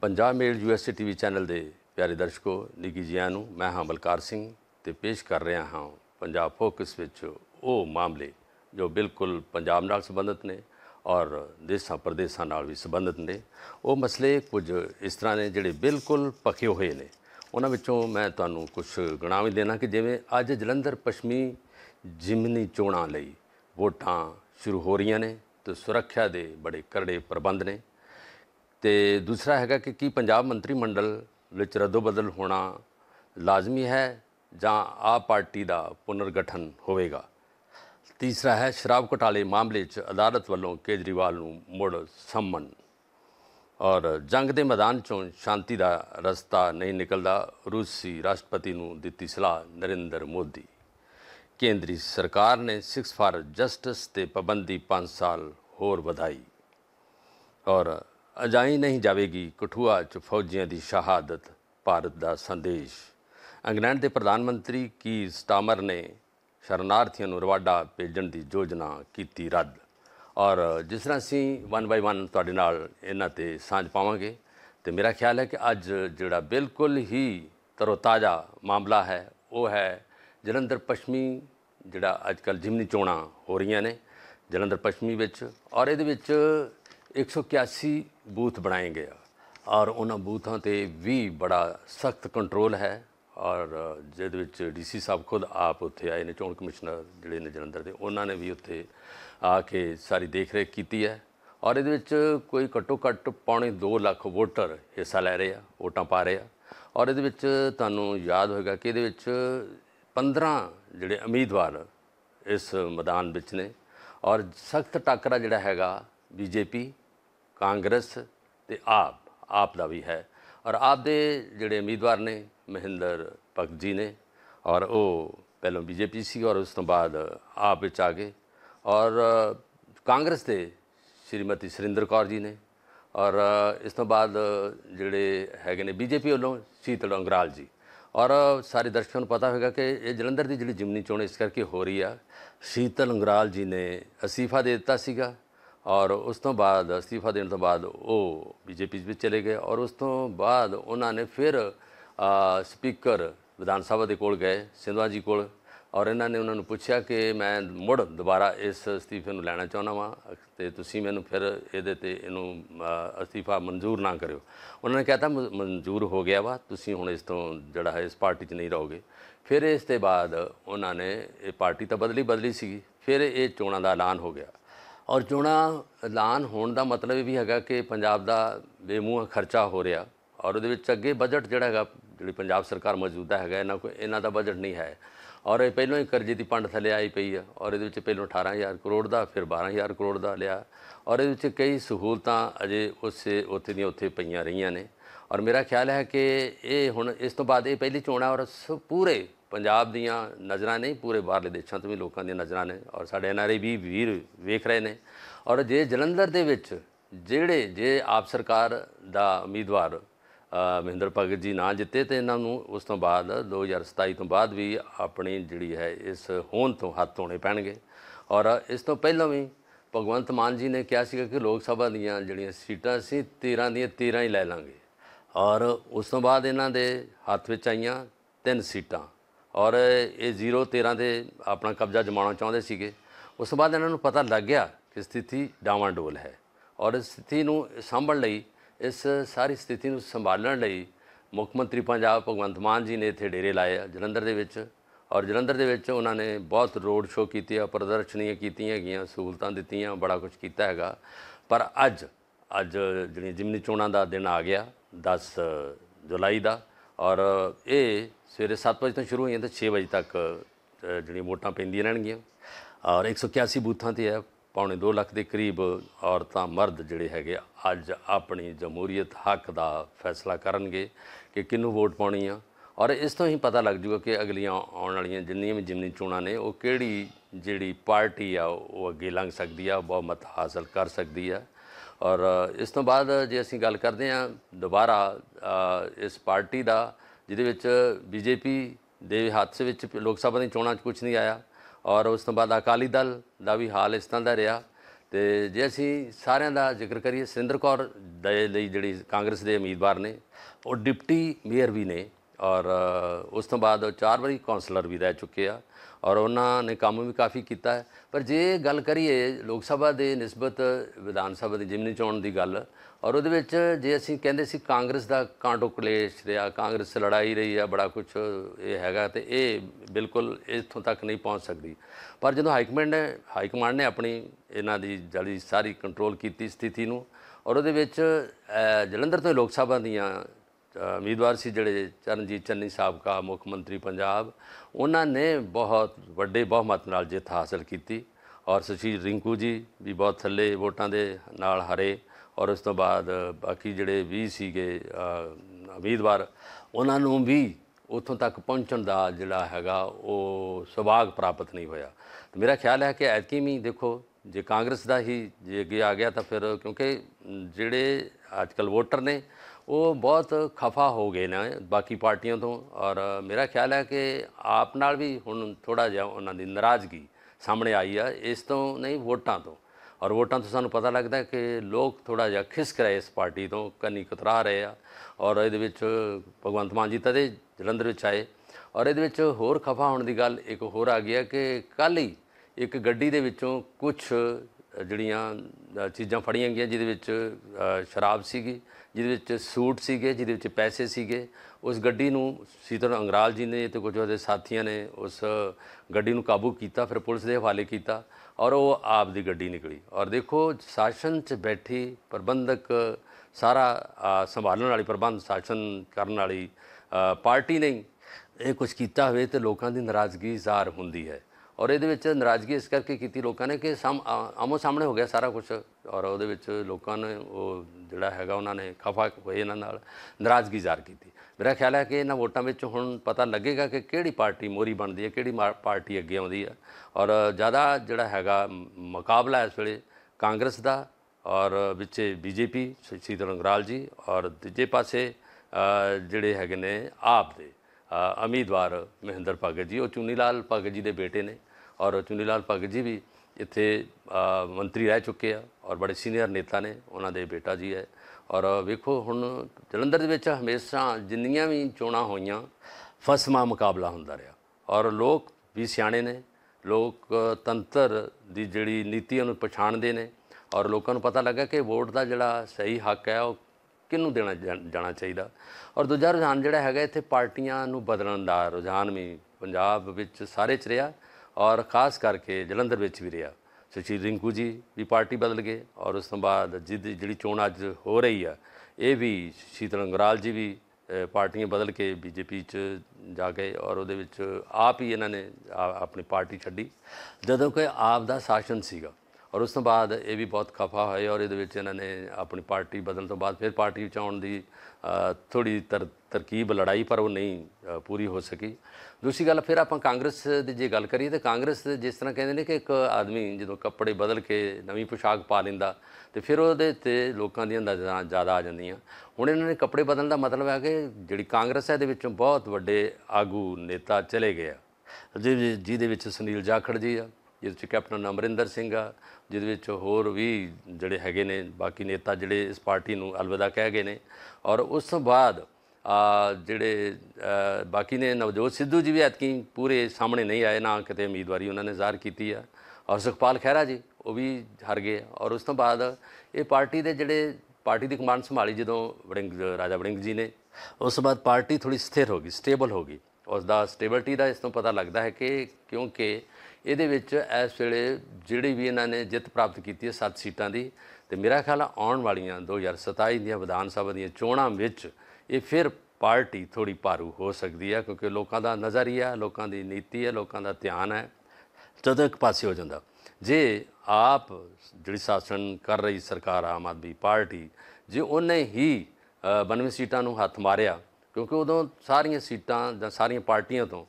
Punjab mail USA TV channel ਦੇ ਪਿਆਰੇ ਦਰਸ਼ਕੋ ਨਿੱਗੀ ਜੀਆਂ ਨੂੰ ਮੈਂ ਹਾਂ ਬਲਕਾਰ ਸਿੰਘ ਤੇ ਪੇਸ਼ ਕਰ ਰਿਹਾ ਹਾਂ ਪੰਜਾਬ ਫੋਕਸ ਵਿੱਚ ਉਹ ਮਾਮਲੇ ਜੋ ਬਿਲਕੁਲ ਪੰਜਾਬ ਨਾਲ ਸੰਬੰਧਿਤ ਨੇ ਔਰ ਦੇਸ਼ਾਂ ਪ੍ਰਦੇਸ਼ਾਂ ਨਾਲ ਵੀ ਸੰਬੰਧਿਤ ਨੇ ਉਹ ਮਸਲੇ ਕੁਝ ਇਸ ਤਰ੍ਹਾਂ ਨੇ ਜਿਹੜੇ ਬਿਲਕੁਲ ਪੱਕੇ ਹੋਏ ਨੇ ਉਹਨਾਂ ਵਿੱਚੋਂ ਮੈਂ ਤੁਹਾਨੂੰ ਕੁਝ ਗਣਾ ਵੀ ਦੇਣਾ ਕਿ ਜਿਵੇਂ ਅੱਜ ਜਲੰਧਰ ਪਸ਼ਮੀ ਜਿਮਨੀ ਚੋਣਾਂ ਲਈ ਵੋਟਾਂ ਸ਼ੁਰੂ ਹੋ ਰਹੀਆਂ ਨੇ ਤੇ ਸੁਰੱਖਿਆ ਦੇ ਬੜੇ ਕਰੜੇ ਪ੍ਰਬੰਧ ਨੇ ਤੇ ਦੂਸਰਾ ਹੈਗਾ ਕਿ ਕੀ ਪੰਜਾਬ ਮੰਤਰੀ ਮੰਡਲ ਵਿੱਚ ਰਦੋਬਦਲ ਹੋਣਾ ਲਾਜ਼ਮੀ ਹੈ ਜਾਂ ਆ ਪਾਰਟੀ ਦਾ ਪੁਨਰਗਠਨ ਹੋਵੇਗਾ ਤੀਸਰਾ ਹੈ ਸ਼ਰਾਬ ਘਟਾਲੇ ਮਾਮਲੇ 'ਚ ਅਦਾਲਤ ਵੱਲੋਂ ਕੇਜਰੀਵਾਲ ਨੂੰ ਮੁੜ ਸੰਮਨ ਔਰ ਜੰਗ ਦੇ ਮੈਦਾਨ 'ਚੋਂ ਸ਼ਾਂਤੀ ਦਾ ਰਸਤਾ ਨਹੀਂ ਨਿਕਲਦਾ ਰੂਸੀ ਰਾਸ਼ਟਰਪਤੀ ਨੂੰ ਦਿੱਤੀ ਸਲਾਹ ਨਰਿੰਦਰ ਮੋਦੀ ਕੇਂਦਰੀ ਸਰਕਾਰ ਨੇ 6 ਫਾਰ ਜਸਟਿਸ ਤੇ ਪਾਬੰਦੀ 5 ਸਾਲ ਹੋਰ ਵਧਾਈ ਔਰ ਅਜਾਈ ਨਹੀਂ ਜਾਵੇਗੀ ਕਠੂਆ 'ਚ ਫੌਜੀਆਂ ਦੀ ਸ਼ਹਾਦਤ ਭਾਰਤ ਦਾ ਸੰਦੇਸ਼ ਇੰਗਲੈਂਡ ਦੇ ਪ੍ਰਧਾਨ ਮੰਤਰੀ ਕੀ ਸਟਾਮਰ ਨੇ ਸ਼ਰਨਾਰਥੀਆਂ ਨੂੰ ਰਵਾਡਾ ਭੇਜਣ ਦੀ ਯੋਜਨਾ ਕੀਤੀ ਰੱਦ ਔਰ ਜਿਸ ਤਰ੍ਹਾਂ ਅਸੀਂ 1 ਬਾਈ 1 ਤੁਹਾਡੇ ਨਾਲ ਇਹਨਾਂ ਤੇ ਸਾਂਝ ਪਾਵਾਂਗੇ ਤੇ ਮੇਰਾ ਖਿਆਲ ਹੈ ਕਿ ਅੱਜ ਜਿਹੜਾ ਬਿਲਕੁਲ ਹੀ ਤਰੋਤਾਜ਼ਾ ਮਾਮਲਾ ਹੈ ਉਹ ਹੈ ਜਲੰਧਰ ਪਸ਼ਮੀ ਜਿਹੜਾ ਅੱਜ ਕੱਲ ਜਿਮਨੀ ਚੋਣਾ ਹੋ ਰਹੀਆਂ ਨੇ ਜਲੰਧਰ ਪਸ਼ਮੀ ਵਿੱਚ ਔਰ ਇਹਦੇ ਵਿੱਚ 181 ਬੂਥ ਬਣਾਏ ਗਏ ਔਰ ਉਹਨਾਂ ਬੂਥਾਂ ਤੇ ਵੀ ਬੜਾ ਸਖਤ ਕੰਟਰੋਲ ਹੈ ਔਰ ਜਿਹਦੇ ਵਿੱਚ ਡੀਸੀ ਸਾਹਿਬ ਖੁਦ ਆਪ ਉੱਥੇ ਆਏ ਨੇ ਚੋਣ ਕਮਿਸ਼ਨਰ ਜਿਹੜੇ ਨੇ ਜਲੰਧਰ ਦੇ ਉਹਨਾਂ ਨੇ ਵੀ ਉੱਥੇ ਆ ਕੇ ਸਾਰੀ ਦੇਖਰੇਖ ਕੀਤੀ ਹੈ ਔਰ ਇਹਦੇ ਵਿੱਚ ਕੋਈ ਘੱਟੋ ਘੱਟ ਪੌਣੇ 2 ਲੱਖ ਵੋਟਰ ਹਿੱਸਾ ਲੈ ਰਹੇ ਆ ਵੋਟਾਂ ਪਾ ਰਹੇ ਆ ਔਰ ਇਹਦੇ ਵਿੱਚ ਤੁਹਾਨੂੰ ਯਾਦ ਹੋਵੇਗਾ ਕਿ ਇਹਦੇ ਵਿੱਚ 15 ਜਿਹੜੇ ਉਮੀਦਵਾਰ ਇਸ ਮੈਦਾਨ ਵਿੱਚ ਨੇ ਔਰ ਸਖਤ ਟੱਕਰਾ ਜਿਹੜਾ ਹੈਗਾ ਬੀਜੇਪੀ ਕਾਂਗਰਸ ਤੇ ਆਪ ਆਪ ਦਾ ਵੀ ਹੈ ਔਰ ਆਪ ਦੇ ਜਿਹੜੇ ਉਮੀਦਵਾਰ ਨੇ ਮਹਿੰਦਰ ਭਗਤ ਜੀ ਨੇ ਔਰ ਉਹ ਪਹਿਲਾਂ ਬੀਜੇਪੀ ਸੀ ਔਰ ਉਸ ਤੋਂ ਬਾਅਦ ਆਪ ਵਿੱਚ ਆ ਗਏ ਔਰ ਕਾਂਗਰਸ ਦੇ ਸ਼੍ਰੀਮਤੀ ਸਰਿੰਦਰ ਕੌਰ ਜੀ ਨੇ ਔਰ ਇਸ ਤੋਂ ਬਾਅਦ ਜਿਹੜੇ ਹੈਗੇ ਨੇ ਬੀਜੇਪੀ ਵੱਲੋਂ ਸੀਤਲ ਅੰਗਰਾਲ ਜੀ ਔਰ ਸਾਰੇ ਦਰਸ਼ਕਾਂ ਨੂੰ ਪਤਾ ਹੋਵੇਗਾ ਕਿ ਇਹ ਜਲੰਧਰ ਦੀ ਜਿਹੜੀ ਜਿਮਨੀ ਚੋਣ ਇਸ ਕਰਕੇ ਹੋ ਰਹੀ ਆ ਸੀਤਲ ਅੰਗਰਾਲ ਜੀ ਨੇ ਅਸੀਫਾ ਦੇ ਦਿੱਤਾ ਸੀਗਾ ਔਰ ਉਸ ਤੋਂ ਬਾਅਦ ਅਸਤੀਫਾ ਦੇਣ ਤੋਂ ਬਾਅਦ ਉਹ ਬੀਜੇਪੀ ਵਿੱਚ ਚਲੇ ਗਏ ਔਰ ਉਸ ਤੋਂ ਬਾਅਦ ਉਹਨਾਂ ਨੇ ਫਿਰ ਸਪੀਕਰ ਵਿਧਾਨ ਸਭਾ ਦੇ ਕੋਲ ਗਏ ਸਿੰਧਵਾ ਜੀ ਕੋਲ ਔਰ ਇਹਨਾਂ ਨੇ ਉਹਨਾਂ ਨੂੰ ਪੁੱਛਿਆ ਕਿ ਮੈਂ ਮੁੜ ਦੁਬਾਰਾ ਇਸ ਅਸਤੀਫੇ ਨੂੰ ਲੈਣਾ ਚਾਹੁੰਦਾ ਵਾਂ ਤੇ ਤੁਸੀਂ ਮੈਨੂੰ ਫਿਰ ਇਹਦੇ ਤੇ ਇਹਨੂੰ ਅਸਤੀਫਾ ਮਨਜ਼ੂਰ ਨਾ ਕਰਿਓ ਉਹਨਾਂ ਨੇ ਕਹਿਤਾ ਮਨਜ਼ੂਰ ਹੋ ਗਿਆ ਵਾ ਤੁਸੀਂ ਹੁਣ ਇਸ ਤੋਂ ਜਿਹੜਾ ਹੈ ਇਸ ਪਾਰਟੀ 'ਚ ਨਹੀਂ ਰਹੋਗੇ ਫਿਰ ਇਸ ਤੇ ਬਾਅਦ ਉਹਨਾਂ ਨੇ ਇਹ ਪਾਰਟੀ ਤਾਂ ਬਦਲੀ ਬਦਲੀ ਸੀ ਫਿਰ ਇਹ ਚੋਣਾਂ ਦਾ ਐਲਾਨ ਹੋ ਗਿਆ ਔਰ ਚੋਣਾਂ ਐਲਾਨ ਹੋਣ ਦਾ ਮਤਲਬ ਇਹ ਵੀ ਹੈਗਾ ਕਿ ਪੰਜਾਬ ਦਾ ਬੇਮੂਹ ਖਰਚਾ ਹੋ ਰਿਹਾ ਔਰ ਉਹਦੇ ਵਿੱਚ ਅੱਗੇ ਬਜਟ ਜਿਹੜਾ ਹੈਗਾ ਜਿਹੜੀ ਪੰਜਾਬ ਸਰਕਾਰ ਮੌਜੂਦਾ ਹੈਗਾ ਇਹਨਾਂ ਕੋ ਇਹਨਾਂ ਦਾ ਬਜਟ ਨਹੀਂ ਹੈ ਔਰ ਇਹ ਪਹਿਲਾਂ ਹੀ ਕਰਜ਼ੇ ਦੀ ਪੰਡ ਥੱਲੇ ਆਈ ਪਈ ਆ ਔਰ ਇਹਦੇ ਵਿੱਚ ਪਹਿਲਾਂ 18000 ਕਰੋੜ ਦਾ ਫਿਰ 12000 ਕਰੋੜ ਦਾ ਲਿਆ ਔਰ ਇਹਦੇ ਵਿੱਚ ਕਈ ਸਹੂਲਤਾਂ ਅਜੇ ਉਸੇ ਉੱਥੇ ਦੀਆਂ ਉੱਥੇ ਪਈਆਂ ਰਹੀਆਂ ਨੇ ਔਰ ਮੇਰਾ ਖਿਆਲ ਹੈ ਕਿ ਇਹ ਹੁਣ ਇਸ ਤੋਂ ਬਾਅਦ ਇਹ ਪਹਿਲੀ ਚੋਣ ਔਰ ਪੂਰੇ ਪੰਜਾਬ ਦੀਆਂ ਨਜ਼ਰਾਂ ਨਹੀਂ ਪੂਰੇ ਬਾਹਰਲੇ ਦੇਸ਼ਾਂ ਤੋਂ ਵੀ ਲੋਕਾਂ ਦੀਆਂ ਨਜ਼ਰਾਂ ਨੇ ਔਰ ਸਾਡੇ ਐਨਆਰਆਈ ਵੀ ਵੀਰ ਵੇਖ ਰਹੇ ਨੇ ਔਰ ਜੇ ਜਲੰਧਰ ਦੇ ਵਿੱਚ ਜਿਹੜੇ ਜੇ ਆਪ ਸਰਕਾਰ ਦਾ ਉਮੀਦਵਾਰ ਮਹਿੰਦਰ ਭਗਤ ਜੀ ਨਾ ਜਿੱਤੇ ਤੇ ਇਹਨਾਂ ਨੂੰ ਉਸ ਤੋਂ ਬਾਅਦ 2027 ਤੋਂ ਬਾਅਦ ਵੀ ਆਪਣੀ ਜਿਹੜੀ ਹੈ ਇਸ ਹੋਂਦ ਤੋਂ ਹੱਥ ਧੋਣੇ ਪੈਣਗੇ ਔਰ ਇਸ ਤੋਂ ਪਹਿਲਾਂ ਵੀ ਭਗਵੰਤ ਮਾਨ ਜੀ ਨੇ ਕਿਹਾ ਸੀਗਾ ਕਿ ਲੋਕ ਸਭਾ ਦੀਆਂ ਜਿਹੜੀਆਂ ਸੀਟਾਂ ਸੀ 13 ਦੀਆਂ 13 ਹੀ ਲੈ ਲਾਂਗੇ ਔਰ ਉਸ ਤੋਂ ਬਾਅਦ ਇਹਨਾਂ ਦੇ ਹੱਥ ਵਿੱਚ ਆਈਆਂ ਤਿੰਨ ਸੀਟਾਂ ਔਰ ਇਹ 013 ਦੇ ਆਪਣਾ ਕਬਜ਼ਾ ਜਮਾਉਣਾ ਚਾਹੁੰਦੇ ਸੀਗੇ ਉਸ ਤੋਂ ਬਾਅਦ ਇਹਨਾਂ ਨੂੰ ਪਤਾ ਲੱਗ ਗਿਆ ਕਿ ਸਥਿਤੀ ਡੋਲ ਹੈ ਔਰ ਇਸ ਸਥਿਤੀ ਨੂੰ ਸੰਭਲ ਲਈ ਇਸ ਸਾਰੀ ਸਥਿਤੀ ਨੂੰ ਸੰਭਾਲਣ ਲਈ ਮੁੱਖ ਮੰਤਰੀ ਪੰਜਾਬ ਭਗਵੰਤ ਮਾਨ ਜੀ ਨੇ ਇੱਥੇ ਡੇਰੇ ਲਾਏ ਜਲੰਧਰ ਦੇ ਵਿੱਚ ਔਰ ਜਲੰਧਰ ਦੇ ਵਿੱਚ ਉਹਨਾਂ ਨੇ ਬਹੁਤ ਰੋਡ ਸ਼ੋਅ ਕੀਤੇ ਆ ਪ੍ਰਦਰਸ਼ਨੀਆਂ ਕੀਤੀਆਂ ਗਈਆਂ ਸਹੂਲਤਾਂ ਦਿੱਤੀਆਂ ਬੜਾ ਕੁਝ ਕੀਤਾ ਹੈਗਾ ਪਰ ਅੱਜ ਅੱਜ ਜਿਹੜੀ ਜਿਮਨੀ ਚੋਣਾਂ ਦਾ ਦਿਨ ਆ ਗਿਆ 10 ਜੁਲਾਈ ਦਾ ਔਰ ਇਹ ਸਵੇਰੇ 7 ਵਜੇ ਤੋਂ ਸ਼ੁਰੂ ਹੋਈਆਂ ਤੇ 6 ਵਜੇ ਤੱਕ ਜਿਹੜੀ ਵੋਟਾਂ ਪੈਂਦੀਆਂ ਰਹਿਣਗੀਆਂ ਔਰ 181 ਬੂਥਾਂ ਤੇ ਹੈ ਪੌਣੇ 2 ਲੱਖ ਦੇ ਕਰੀਬ ਔਰਤਾਂ ਮਰਦ ਜਿਹੜੇ ਹੈਗੇ ਅੱਜ ਆਪਣੀ ਜਮਹੂਰੀਅਤ ਹੱਕ ਦਾ ਫੈਸਲਾ ਕਰਨਗੇ ਕਿ ਕਿੰਨੂੰ ਵੋਟ ਪਾਉਣੀ ਆ ਔਰ ਇਸ ਤੋਂ ਹੀ ਪਤਾ ਲੱਗ ਜੂਗਾ ਕਿ ਅਗਲੀਆਂ ਆਉਣ ਵਾਲੀਆਂ ਜਿੰਨੀਆਂ ਵੀ ਜਿੰਨੀ ਚੋਣਾਂ ਨੇ ਉਹ ਕਿਹੜੀ ਜਿਹੜੀ ਪਾਰਟੀ ਆ ਉਹ ਅੱਗੇ ਲੰਘ ਸਕਦੀ ਆ ਬਹੁਤ ਮਤ ਹਾਸਲ ਕਰ ਸਕਦੀ ਆ ਔਰ ਇਸ ਤੋਂ ਬਾਅਦ ਜੇ ਅਸੀਂ ਗੱਲ ਕਰਦੇ ਹਾਂ ਦੁਬਾਰਾ ਇਸ ਪਾਰਟੀ ਦਾ ਜਿਹਦੇ ਵਿੱਚ ਬੀਜੇਪੀ ਦੇ ਹੱਥ ਵਿੱਚ ਲੋਕ ਸਭਾ ਦੇ ਚੋਣਾਂ 'ਚ ਕੁਝ ਨਹੀਂ ਆਇਆ ਔਰ ਉਸ ਤੋਂ ਬਾਅਦ ਅਕਾਲੀ ਦਲ ਦਾ ਵੀ ਹਾਲ ਇਸ ਤਰ੍ਹਾਂ ਦਾ ਰਿਹਾ ਤੇ ਜੇ ਅਸੀਂ ਸਾਰਿਆਂ ਦਾ ਜ਼ਿਕਰ ਕਰੀਏ ਸਿੰਦਰ ਕੌਰ ਦੇ ਲਈ ਜਿਹੜੀ ਕਾਂਗਰਸ ਦੇ ਉਮੀਦਵਾਰ ਨੇ ਉਹ ਡਿਪਟੀ ਮੇਅਰ ਵੀ ਨੇ ਔਰ ਉਸ ਤੋਂ ਬਾਅਦ ਚਾਰ ਵਾਰੀ ਕਾਉਂਸਲਰ ਵੀ ਰਹਿ ਚੁੱਕੇ ਆ ਔਰ ਉਹਨਾਂ ਨੇ ਕੰਮ ਵੀ ਕਾਫੀ ਕੀਤਾ ਹੈ ਪਰ ਜੇ ਗੱਲ ਕਰੀਏ ਲੋਕ ਸਭਾ ਦੇ ਨਿਸਬਤ ਵਿਧਾਨ ਸਭਾ ਦੇ ਜਿਮਨੀ ਚੋਣ ਦੀ ਗੱਲ ਔਰ ਉਹਦੇ ਵਿੱਚ ਜੇ ਅਸੀਂ ਕਹਿੰਦੇ ਸੀ ਕਾਂਗਰਸ ਦਾ ਕਾਂਡੋ ਕਲੇਸ਼ ਰਿਹਾ ਕਾਂਗਰਸ ਲੜਾਈ ਰਹੀ ਹੈ ਬੜਾ ਕੁਝ ਇਹ ਹੈਗਾ ਤੇ ਇਹ ਬਿਲਕੁਲ ਇੱਥੋਂ ਤੱਕ ਨਹੀਂ ਪਹੁੰਚ ਸਕਦੀ ਪਰ ਜਦੋਂ ਹਾਈ ਕਮਾਂਡ ਨੇ ਹਾਈ ਕਮਾਂਡ ਨੇ ਆਪਣੀ ਇਹਨਾਂ ਦੀ ਜੜੀ ਸਾਰੀ ਕੰਟਰੋਲ ਕੀਤੀ ਸਥਿਤੀ ਨੂੰ ਔਰ ਉਹਦੇ ਵਿੱਚ ਜਲੰਧਰ ਤੋਂ ਲੋਕ ਸਭਾ ਦੀਆਂ ਉਮੀਦਵਾਰ ਸੀ ਜਿਹੜੇ ਚਰਨਜੀਤ ਚੰਨੀ ਸਾਹਿਬ ਕਾ ਮੁੱਖ ਮੰਤਰੀ ਪੰਜਾਬ ਉਹਨਾਂ ਨੇ ਬਹੁਤ ਵੱਡੇ ਬਹੁਮਤ ਨਾਲ ਜਿੱਤ ਹਾਸਲ ਕੀਤੀ ਔਰ ਸੁਸ਼ੀਲ ਰਿੰਕੂ ਜੀ ਵੀ ਬਹੁਤ ਥੱਲੇ ਵੋਟਾਂ ਦੇ ਨਾਲ ਹਾਰੇ ਔਰ ਉਸ ਤੋਂ ਬਾਅਦ ਬਾਕੀ ਜਿਹੜੇ 20 ਸੀਗੇ ਉਮੀਦਵਾਰ ਉਹਨਾਂ ਨੂੰ ਵੀ ਉਥੋਂ ਤੱਕ ਪਹੁੰਚਣ ਦਾ ਜਿਹੜਾ ਹੈਗਾ ਉਹ ਸੁਭਾਗ ਪ੍ਰਾਪਤ ਨਹੀਂ ਹੋਇਆ ਮੇਰਾ ਖਿਆਲ ਹੈ ਕਿ ਐਤਕੀ ਵੀ ਦੇਖੋ ਜੇ ਕਾਂਗਰਸ ਦਾ ਹੀ ਜੇ ਅੱਗੇ ਆ ਗਿਆ ਤਾਂ ਫਿਰ ਕਿਉਂਕਿ ਜਿਹੜੇ ਅੱਜਕੱਲ ਵੋਟਰ ਨੇ ਉਹ ਬਹੁਤ ਖਫਾ ਹੋ ਗਏ ਨੇ ਬਾਕੀ ਪਾਰਟੀਆਂ ਤੋਂ ਔਰ ਮੇਰਾ ਖਿਆਲ ਹੈ ਕਿ ਆਪ ਨਾਲ ਵੀ ਹੁਣ ਥੋੜਾ ਜਿਹਾ ਉਹਨਾਂ ਦੀ ਨਾਰਾਜ਼ਗੀ ਸਾਹਮਣੇ ਆਈ ਆ ਇਸ ਤੋਂ ਨਹੀਂ ਵੋਟਾਂ ਤੋਂ ਔਰ ਵੋਟਾਂ ਤੋਂ ਸਾਨੂੰ ਪਤਾ ਲੱਗਦਾ ਕਿ ਲੋਕ ਥੋੜਾ ਜਿਹਾ ਖਿਸਕ ਰਹੇ ਇਸ ਪਾਰਟੀ ਤੋਂ ਕੰਨੀ ਕਤਰਾ ਰਹੇ ਆ ਔਰ ਇਹਦੇ ਵਿੱਚ ਭਗਵੰਤ ਮਾਨ ਜੀ ਤਦੇ ਜਲੰਧਰ ਵਿੱਚ ਆਏ ਔਰ ਇਹਦੇ ਵਿੱਚ ਹੋਰ ਖਫਾ ਹੋਣ ਦੀ ਗੱਲ ਇੱਕ ਹੋਰ ਆ ਗਈ ਕਿ ਕੱਲ ਹੀ ਇੱਕ ਗੱਡੀ ਦੇ ਵਿੱਚੋਂ ਕੁਝ ਜਿਹੜੀਆਂ ਚੀਜ਼ਾਂ ਫੜੀਆਂ ਗਈਆਂ ਜਿਹਦੇ ਵਿੱਚ ਸ਼ਰਾਬ ਸੀਗੀ ਜਿਹਦੇ ਵਿੱਚ ਸੂਟ ਸੀਗੇ ਜਿਹਦੇ ਵਿੱਚ ਪੈਸੇ ਸੀਗੇ ਉਸ ਗੱਡੀ ਨੂੰ ਸੀਤਨ ਅੰਗਰਾਲ ਜੀ ਨੇ ਤੇ ਕੁਝ ਉਹਦੇ ਸਾਥੀਆਂ ਨੇ ਉਸ ਗੱਡੀ ਨੂੰ ਕਾਬੂ ਕੀਤਾ ਫਿਰ ਪੁਲਿਸ ਦੇ ਹਵਾਲੇ ਕੀਤਾ ਔਰ ਉਹ ਆਪ ਦੀ ਗੱਡੀ ਨਿਕਲੀ ਔਰ ਦੇਖੋ ਸ਼ਾਸਨ 'ਚ ਬੈਠੀ ਪ੍ਰਬੰਧਕ ਸਾਰਾ ਸੰਭਾਲਣ ਵਾਲੀ ਪ੍ਰਬੰਧ ਸ਼ਾਸਨ ਕਰਨ ਵਾਲੀ ਪਾਰਟੀ ਨਹੀਂ ਇਹ ਕੁਝ ਕੀਤਾ ਹੋਵੇ ਤੇ ਲੋਕਾਂ ਦੀ ਨਾਰਾਜ਼ਗੀ ਜ਼ਾਹਰ ਹੁੰਦੀ ਹੈ ਔਰ ਇਹਦੇ ਵਿੱਚ ਨਾਰਾਜ਼ਗੀ ਇਸ ਕਰਕੇ ਕੀਤੀ ਲੋਕਾਂ ਨੇ ਕਿ ਆਮੋ ਸਾਹਮਣੇ ਹੋ ਗਿਆ ਸਾਰਾ ਕੁਝ ਔਰ ਉਹਦੇ ਵਿੱਚ ਲੋਕਾਂ ਨੇ ਉਹ ਜਿਹੜਾ ਹੈਗਾ ਉਹਨਾਂ ਨੇ ਖਫਾ ਹੋਏ ਇਹਨਾਂ ਨਾਲ ਨਾਰਾਜ਼ਗੀ ਜ਼ਾਹਰ ਕੀਤੀ ਮੇਰਾ ਖਿਆਲ ਹੈ ਕਿ ਇਹਨਾਂ ਵੋਟਾਂ ਵਿੱਚ ਹੁਣ ਪਤਾ ਲੱਗੇਗਾ ਕਿ ਕਿਹੜੀ ਪਾਰਟੀ ਮੋਰੀ ਬਣਦੀ ਹੈ ਕਿਹੜੀ ਪਾਰਟੀ ਅੱਗੇ ਆਉਂਦੀ ਹੈ ਔਰ ਜ਼ਿਆਦਾ ਜਿਹੜਾ ਹੈਗਾ ਮੁਕਾਬਲਾ ਇਸ ਵੇਲੇ ਕਾਂਗਰਸ ਦਾ ਔਰ ਵਿੱਚ ਬੀਜੇਪੀ ਸ੍ਰੀ ਰੰਗਰਾਲ ਜੀ ਔਰ ਦੂਜੇ ਪਾਸੇ ਜਿਹੜੇ ਹੈਗੇ ਨੇ ਆਪ ਦੇ ਉਮੀਦਵਾਰ ਮਹਿੰਦਰ ਭਗਤ ਜੀ ਉਹ ਚੁੰਨੀ ਲਾਲ ਭਗਤ ਜੀ ਦੇ ਬੇਟੇ ਨੇ ਔਰ ਚੁੰਨੀ ਲਾਲ ਭਗਤ ਜੀ ਵੀ ਇੱਥੇ ਮੰਤਰੀ ਰਹਿ ਚੁੱਕੇ ਆ ਔਰ ਬੜੇ ਸੀਨੀਅਰ ਨੇਤਾ ਨੇ ਉਹਨਾਂ ਦੇ ਬੇਟਾ ਜੀ ਹੈ ਔਰ ਵੇਖੋ ਹੁਣ ਜਲੰਧਰ ਦੇ ਵਿੱਚ ਹਮੇਸ਼ਾ ਜਿੰਨੀਆਂ ਵੀ ਚੋਣਾਂ ਹੋਈਆਂ ਫਸਮਾ ਮੁਕਾਬਲਾ ਹੁੰਦਾ ਰਿਹਾ ਔਰ ਲੋਕ ਵੀ ਸਿਆਣੇ ਨੇ ਲੋਕ ਤੰਤਰ ਦੀ ਜਿਹੜੀ ਨੀਤੀ ਉਹਨੂੰ ਪਛਾਣਦੇ ਨੇ ਔਰ ਲੋਕਾਂ ਨੂੰ ਪਤਾ ਲੱਗਾ ਕਿ ਵੋਟ ਦਾ ਜਿਹੜਾ ਸਹੀ ਹੱਕ ਹੈ ਉਹ ਕਿੰਨੂੰ ਦੇਣਾ ਜਾਣਾ ਚਾਹੀਦਾ ਔਰ ਦੂਜਾ ਰੁਝਾਨ ਜਿਹੜਾ ਹੈਗਾ ਇੱਥੇ ਪਾਰਟੀਆਂ ਨੂੰ ਬਦਲਣ ਦਾ ਰੁਝਾਨ ਵੀ ਪੰਜਾਬ ਵਿੱਚ ਸਾਰੇ ਚ ਰਿਹਾ ਔਰ ਖਾਸ ਕਰਕੇ ਜਲੰਧਰ ਵਿੱਚ ਵੀ ਰਿਹਾ ਸੁਸ਼ੀਲ ਰਿੰਕੂ ਜੀ ਵੀ ਪਾਰਟੀ ਬਦਲ ਗਏ ਔਰ ਉਸ ਤੋਂ ਬਾਅਦ ਜਿਹੜੀ ਚੋਣ ਅੱਜ ਹੋ ਰਹੀ ਆ ਇਹ ਵੀ ਸ਼ੀਤਲ ਅੰਗਰਾਲ ਜੀ ਵੀ ਪਾਰਟੀਆਂ ਬਦਲ ਕੇ ਬੀਜੇਪੀ ਚ ਜਾ ਗਏ ਔਰ ਉਹਦੇ ਵਿੱਚ ਆਪ ਹੀ ਇਹਨਾਂ ਨੇ ਆਪਣੀ ਪਾਰਟੀ ਛੱਡੀ ਜਦੋਂ ਕਿ ਆਪ ਦਾ ਸ਼ਾਸਨ ਸੀਗਾ ਔਰ ਉਸ ਤੋਂ ਬਾਅਦ ਇਹ ਵੀ ਬਹੁਤ ਖਫਾ ਹੋਏ ਔਰ ਇਹਦੇ ਵਿੱਚ ਇਹਨਾਂ ਨੇ ਆਪਣੀ ਪਾਰਟੀ ਬਦਲਣ ਤੋਂ ਬਾਅਦ ਫਿਰ ਪਾਰਟੀ ਵਿੱਚ ਆਉਣ ਦੀ ਥੋੜੀ ਤਰਕੀਬ ਲੜਾਈ ਪਰ ਉਹ ਨਹੀਂ ਪੂਰੀ ਹੋ ਸਕੀ ਦੂਸਰੀ ਗੱਲ ਫਿਰ ਆਪਾਂ ਕਾਂਗਰਸ ਦੀ ਜੇ ਗੱਲ ਕਰੀਏ ਤਾਂ ਕਾਂਗਰਸ ਜਿਸ ਤਰ੍ਹਾਂ ਕਹਿੰਦੇ ਨੇ ਕਿ ਇੱਕ ਆਦਮੀ ਜਦੋਂ ਕੱਪੜੇ ਬਦਲ ਕੇ ਨਵੀਂ ਪੋਸ਼ਾਕ ਪਾ ਲਿੰਦਾ ਤੇ ਫਿਰ ਉਹਦੇ ਤੇ ਲੋਕਾਂ ਦੀਆਂ ਨਜ਼ਰਾਂ ਜ਼ਿਆਦਾ ਆ ਜਾਂਦੀਆਂ ਹੁਣ ਇਹਨਾਂ ਨੇ ਕੱਪੜੇ ਬਦਲਣ ਦਾ ਮਤਲਬ ਹੈ ਕਿ ਜਿਹੜੀ ਕਾਂਗਰਸ ਹੈ ਦੇ ਵਿੱਚੋਂ ਬਹੁਤ ਵੱਡੇ ਆਗੂ ਨੇਤਾ ਚਲੇ ਗਏ ਜੀ ਦੇ ਵਿੱਚ ਸੁਨੀਲ ਜਾਖੜ ਜੀ ਆ ਜਿਸ ਵਿੱਚ ਕੈਪਟਨ ਅਮਰਿੰਦਰ ਸਿੰਘ ਆ ਜਿਹਦੇ ਵਿੱਚ ਹੋਰ ਵੀ ਜਿਹੜੇ ਹੈਗੇ ਨੇ ਬਾਕੀ ਨੇਤਾ ਜਿਹੜੇ ਇਸ ਪਾਰਟੀ ਨੂੰ ਅਲਵਿਦਾ ਕਹਿ ਗਏ ਨੇ ਔਰ ਉਸ ਤੋਂ ਬਾਅਦ ਜਿਹੜੇ ਬਾਕੀ ਨੇ ਨਵਜੋਤ ਸਿੱਧੂ ਜੀ ਵੀ ਐਤਕੀ ਪੂਰੇ ਸਾਹਮਣੇ ਨਹੀਂ ਆਏ ਨਾ ਕਿਤੇ ਉਮੀਦਵਾਰੀ ਉਹਨਾਂ ਨੇ ਜ਼ਾਹਰ ਕੀਤੀ ਆ ਔਰ ਸੁਖਪਾਲ ਖਹਿਰਾ ਜੀ ਉਹ ਵੀ ਹਾਰ ਗਏ ਔਰ ਉਸ ਤੋਂ ਬਾਅਦ ਇਹ ਪਾਰਟੀ ਦੇ ਜਿਹੜੇ ਪਾਰਟੀ ਦੀ ਕਮਾਂਡ ਸੰਭਾਲੀ ਜਦੋਂ ਵੜਿੰਗ ਰਾਜਾ ਵੜਿੰਗ ਜੀ ਨੇ ਉਸ ਤੋਂ ਬਾਅਦ ਪਾਰਟੀ ਥੋੜੀ ਸਥਿਰ ਹੋ ਗਈ ਸਟੇਬਲ ਹੋ ਗਈ ਉਸ ਦਾ ਸਟੇਬਿਲਟੀ ਦਾ ਇਸ ਤੋਂ ਪਤਾ ਲੱਗਦਾ ਹੈ ਕਿ ਕਿਉਂਕਿ ਇਹਦੇ ਵਿੱਚ ਇਸ ਵੇਲੇ ਜਿਹੜੀ ਵੀ ਇਹਨਾਂ ਨੇ ਜਿੱਤ ਪ੍ਰਾਪਤ ਕੀਤੀ ਹੈ 7 ਸੀਟਾਂ ਦੀ ਤੇ ਮੇਰਾ ਖਿਆਲ ਆਉਣ ਵਾਲੀਆਂ 2027 ਦੀਆਂ ਵਿਧਾਨ ਸਭਾ ਦੀਆਂ ਚੋਣਾਂ ਵਿੱਚ ਇਹ ਫਿਰ ਪਾਰਟੀ ਥੋੜੀ ਭਾਰੂ ਹੋ ਸਕਦੀ ਹੈ ਕਿਉਂਕਿ ਲੋਕਾਂ ਦਾ ਨਜ਼ਰੀਆ ਲੋਕਾਂ ਦੀ ਨੀਤੀ ਹੈ ਲੋਕਾਂ ਦਾ ਧਿਆਨ ਹੈ ਜਦੋਂ ਇੱਕ ਪਾਸੇ ਹੋ ਜਾਂਦਾ ਜੇ ਆਪ ਜਿਹੜੀ ਸ਼ਾਸਨ ਕਰ ਰਹੀ ਸਰਕਾਰ ਆਮ ਆਦਮੀ ਪਾਰਟੀ ਜੇ ਉਹਨੇ ਹੀ 92 ਸੀਟਾਂ ਨੂੰ ਹੱਥ ਮਾਰਿਆ ਕਿਉਂਕਿ ਉਦੋਂ ਸਾਰੀਆਂ ਸੀਟਾਂ ਜਾਂ ਸਾਰੀਆਂ ਪਾਰਟੀਆਂ ਤੋਂ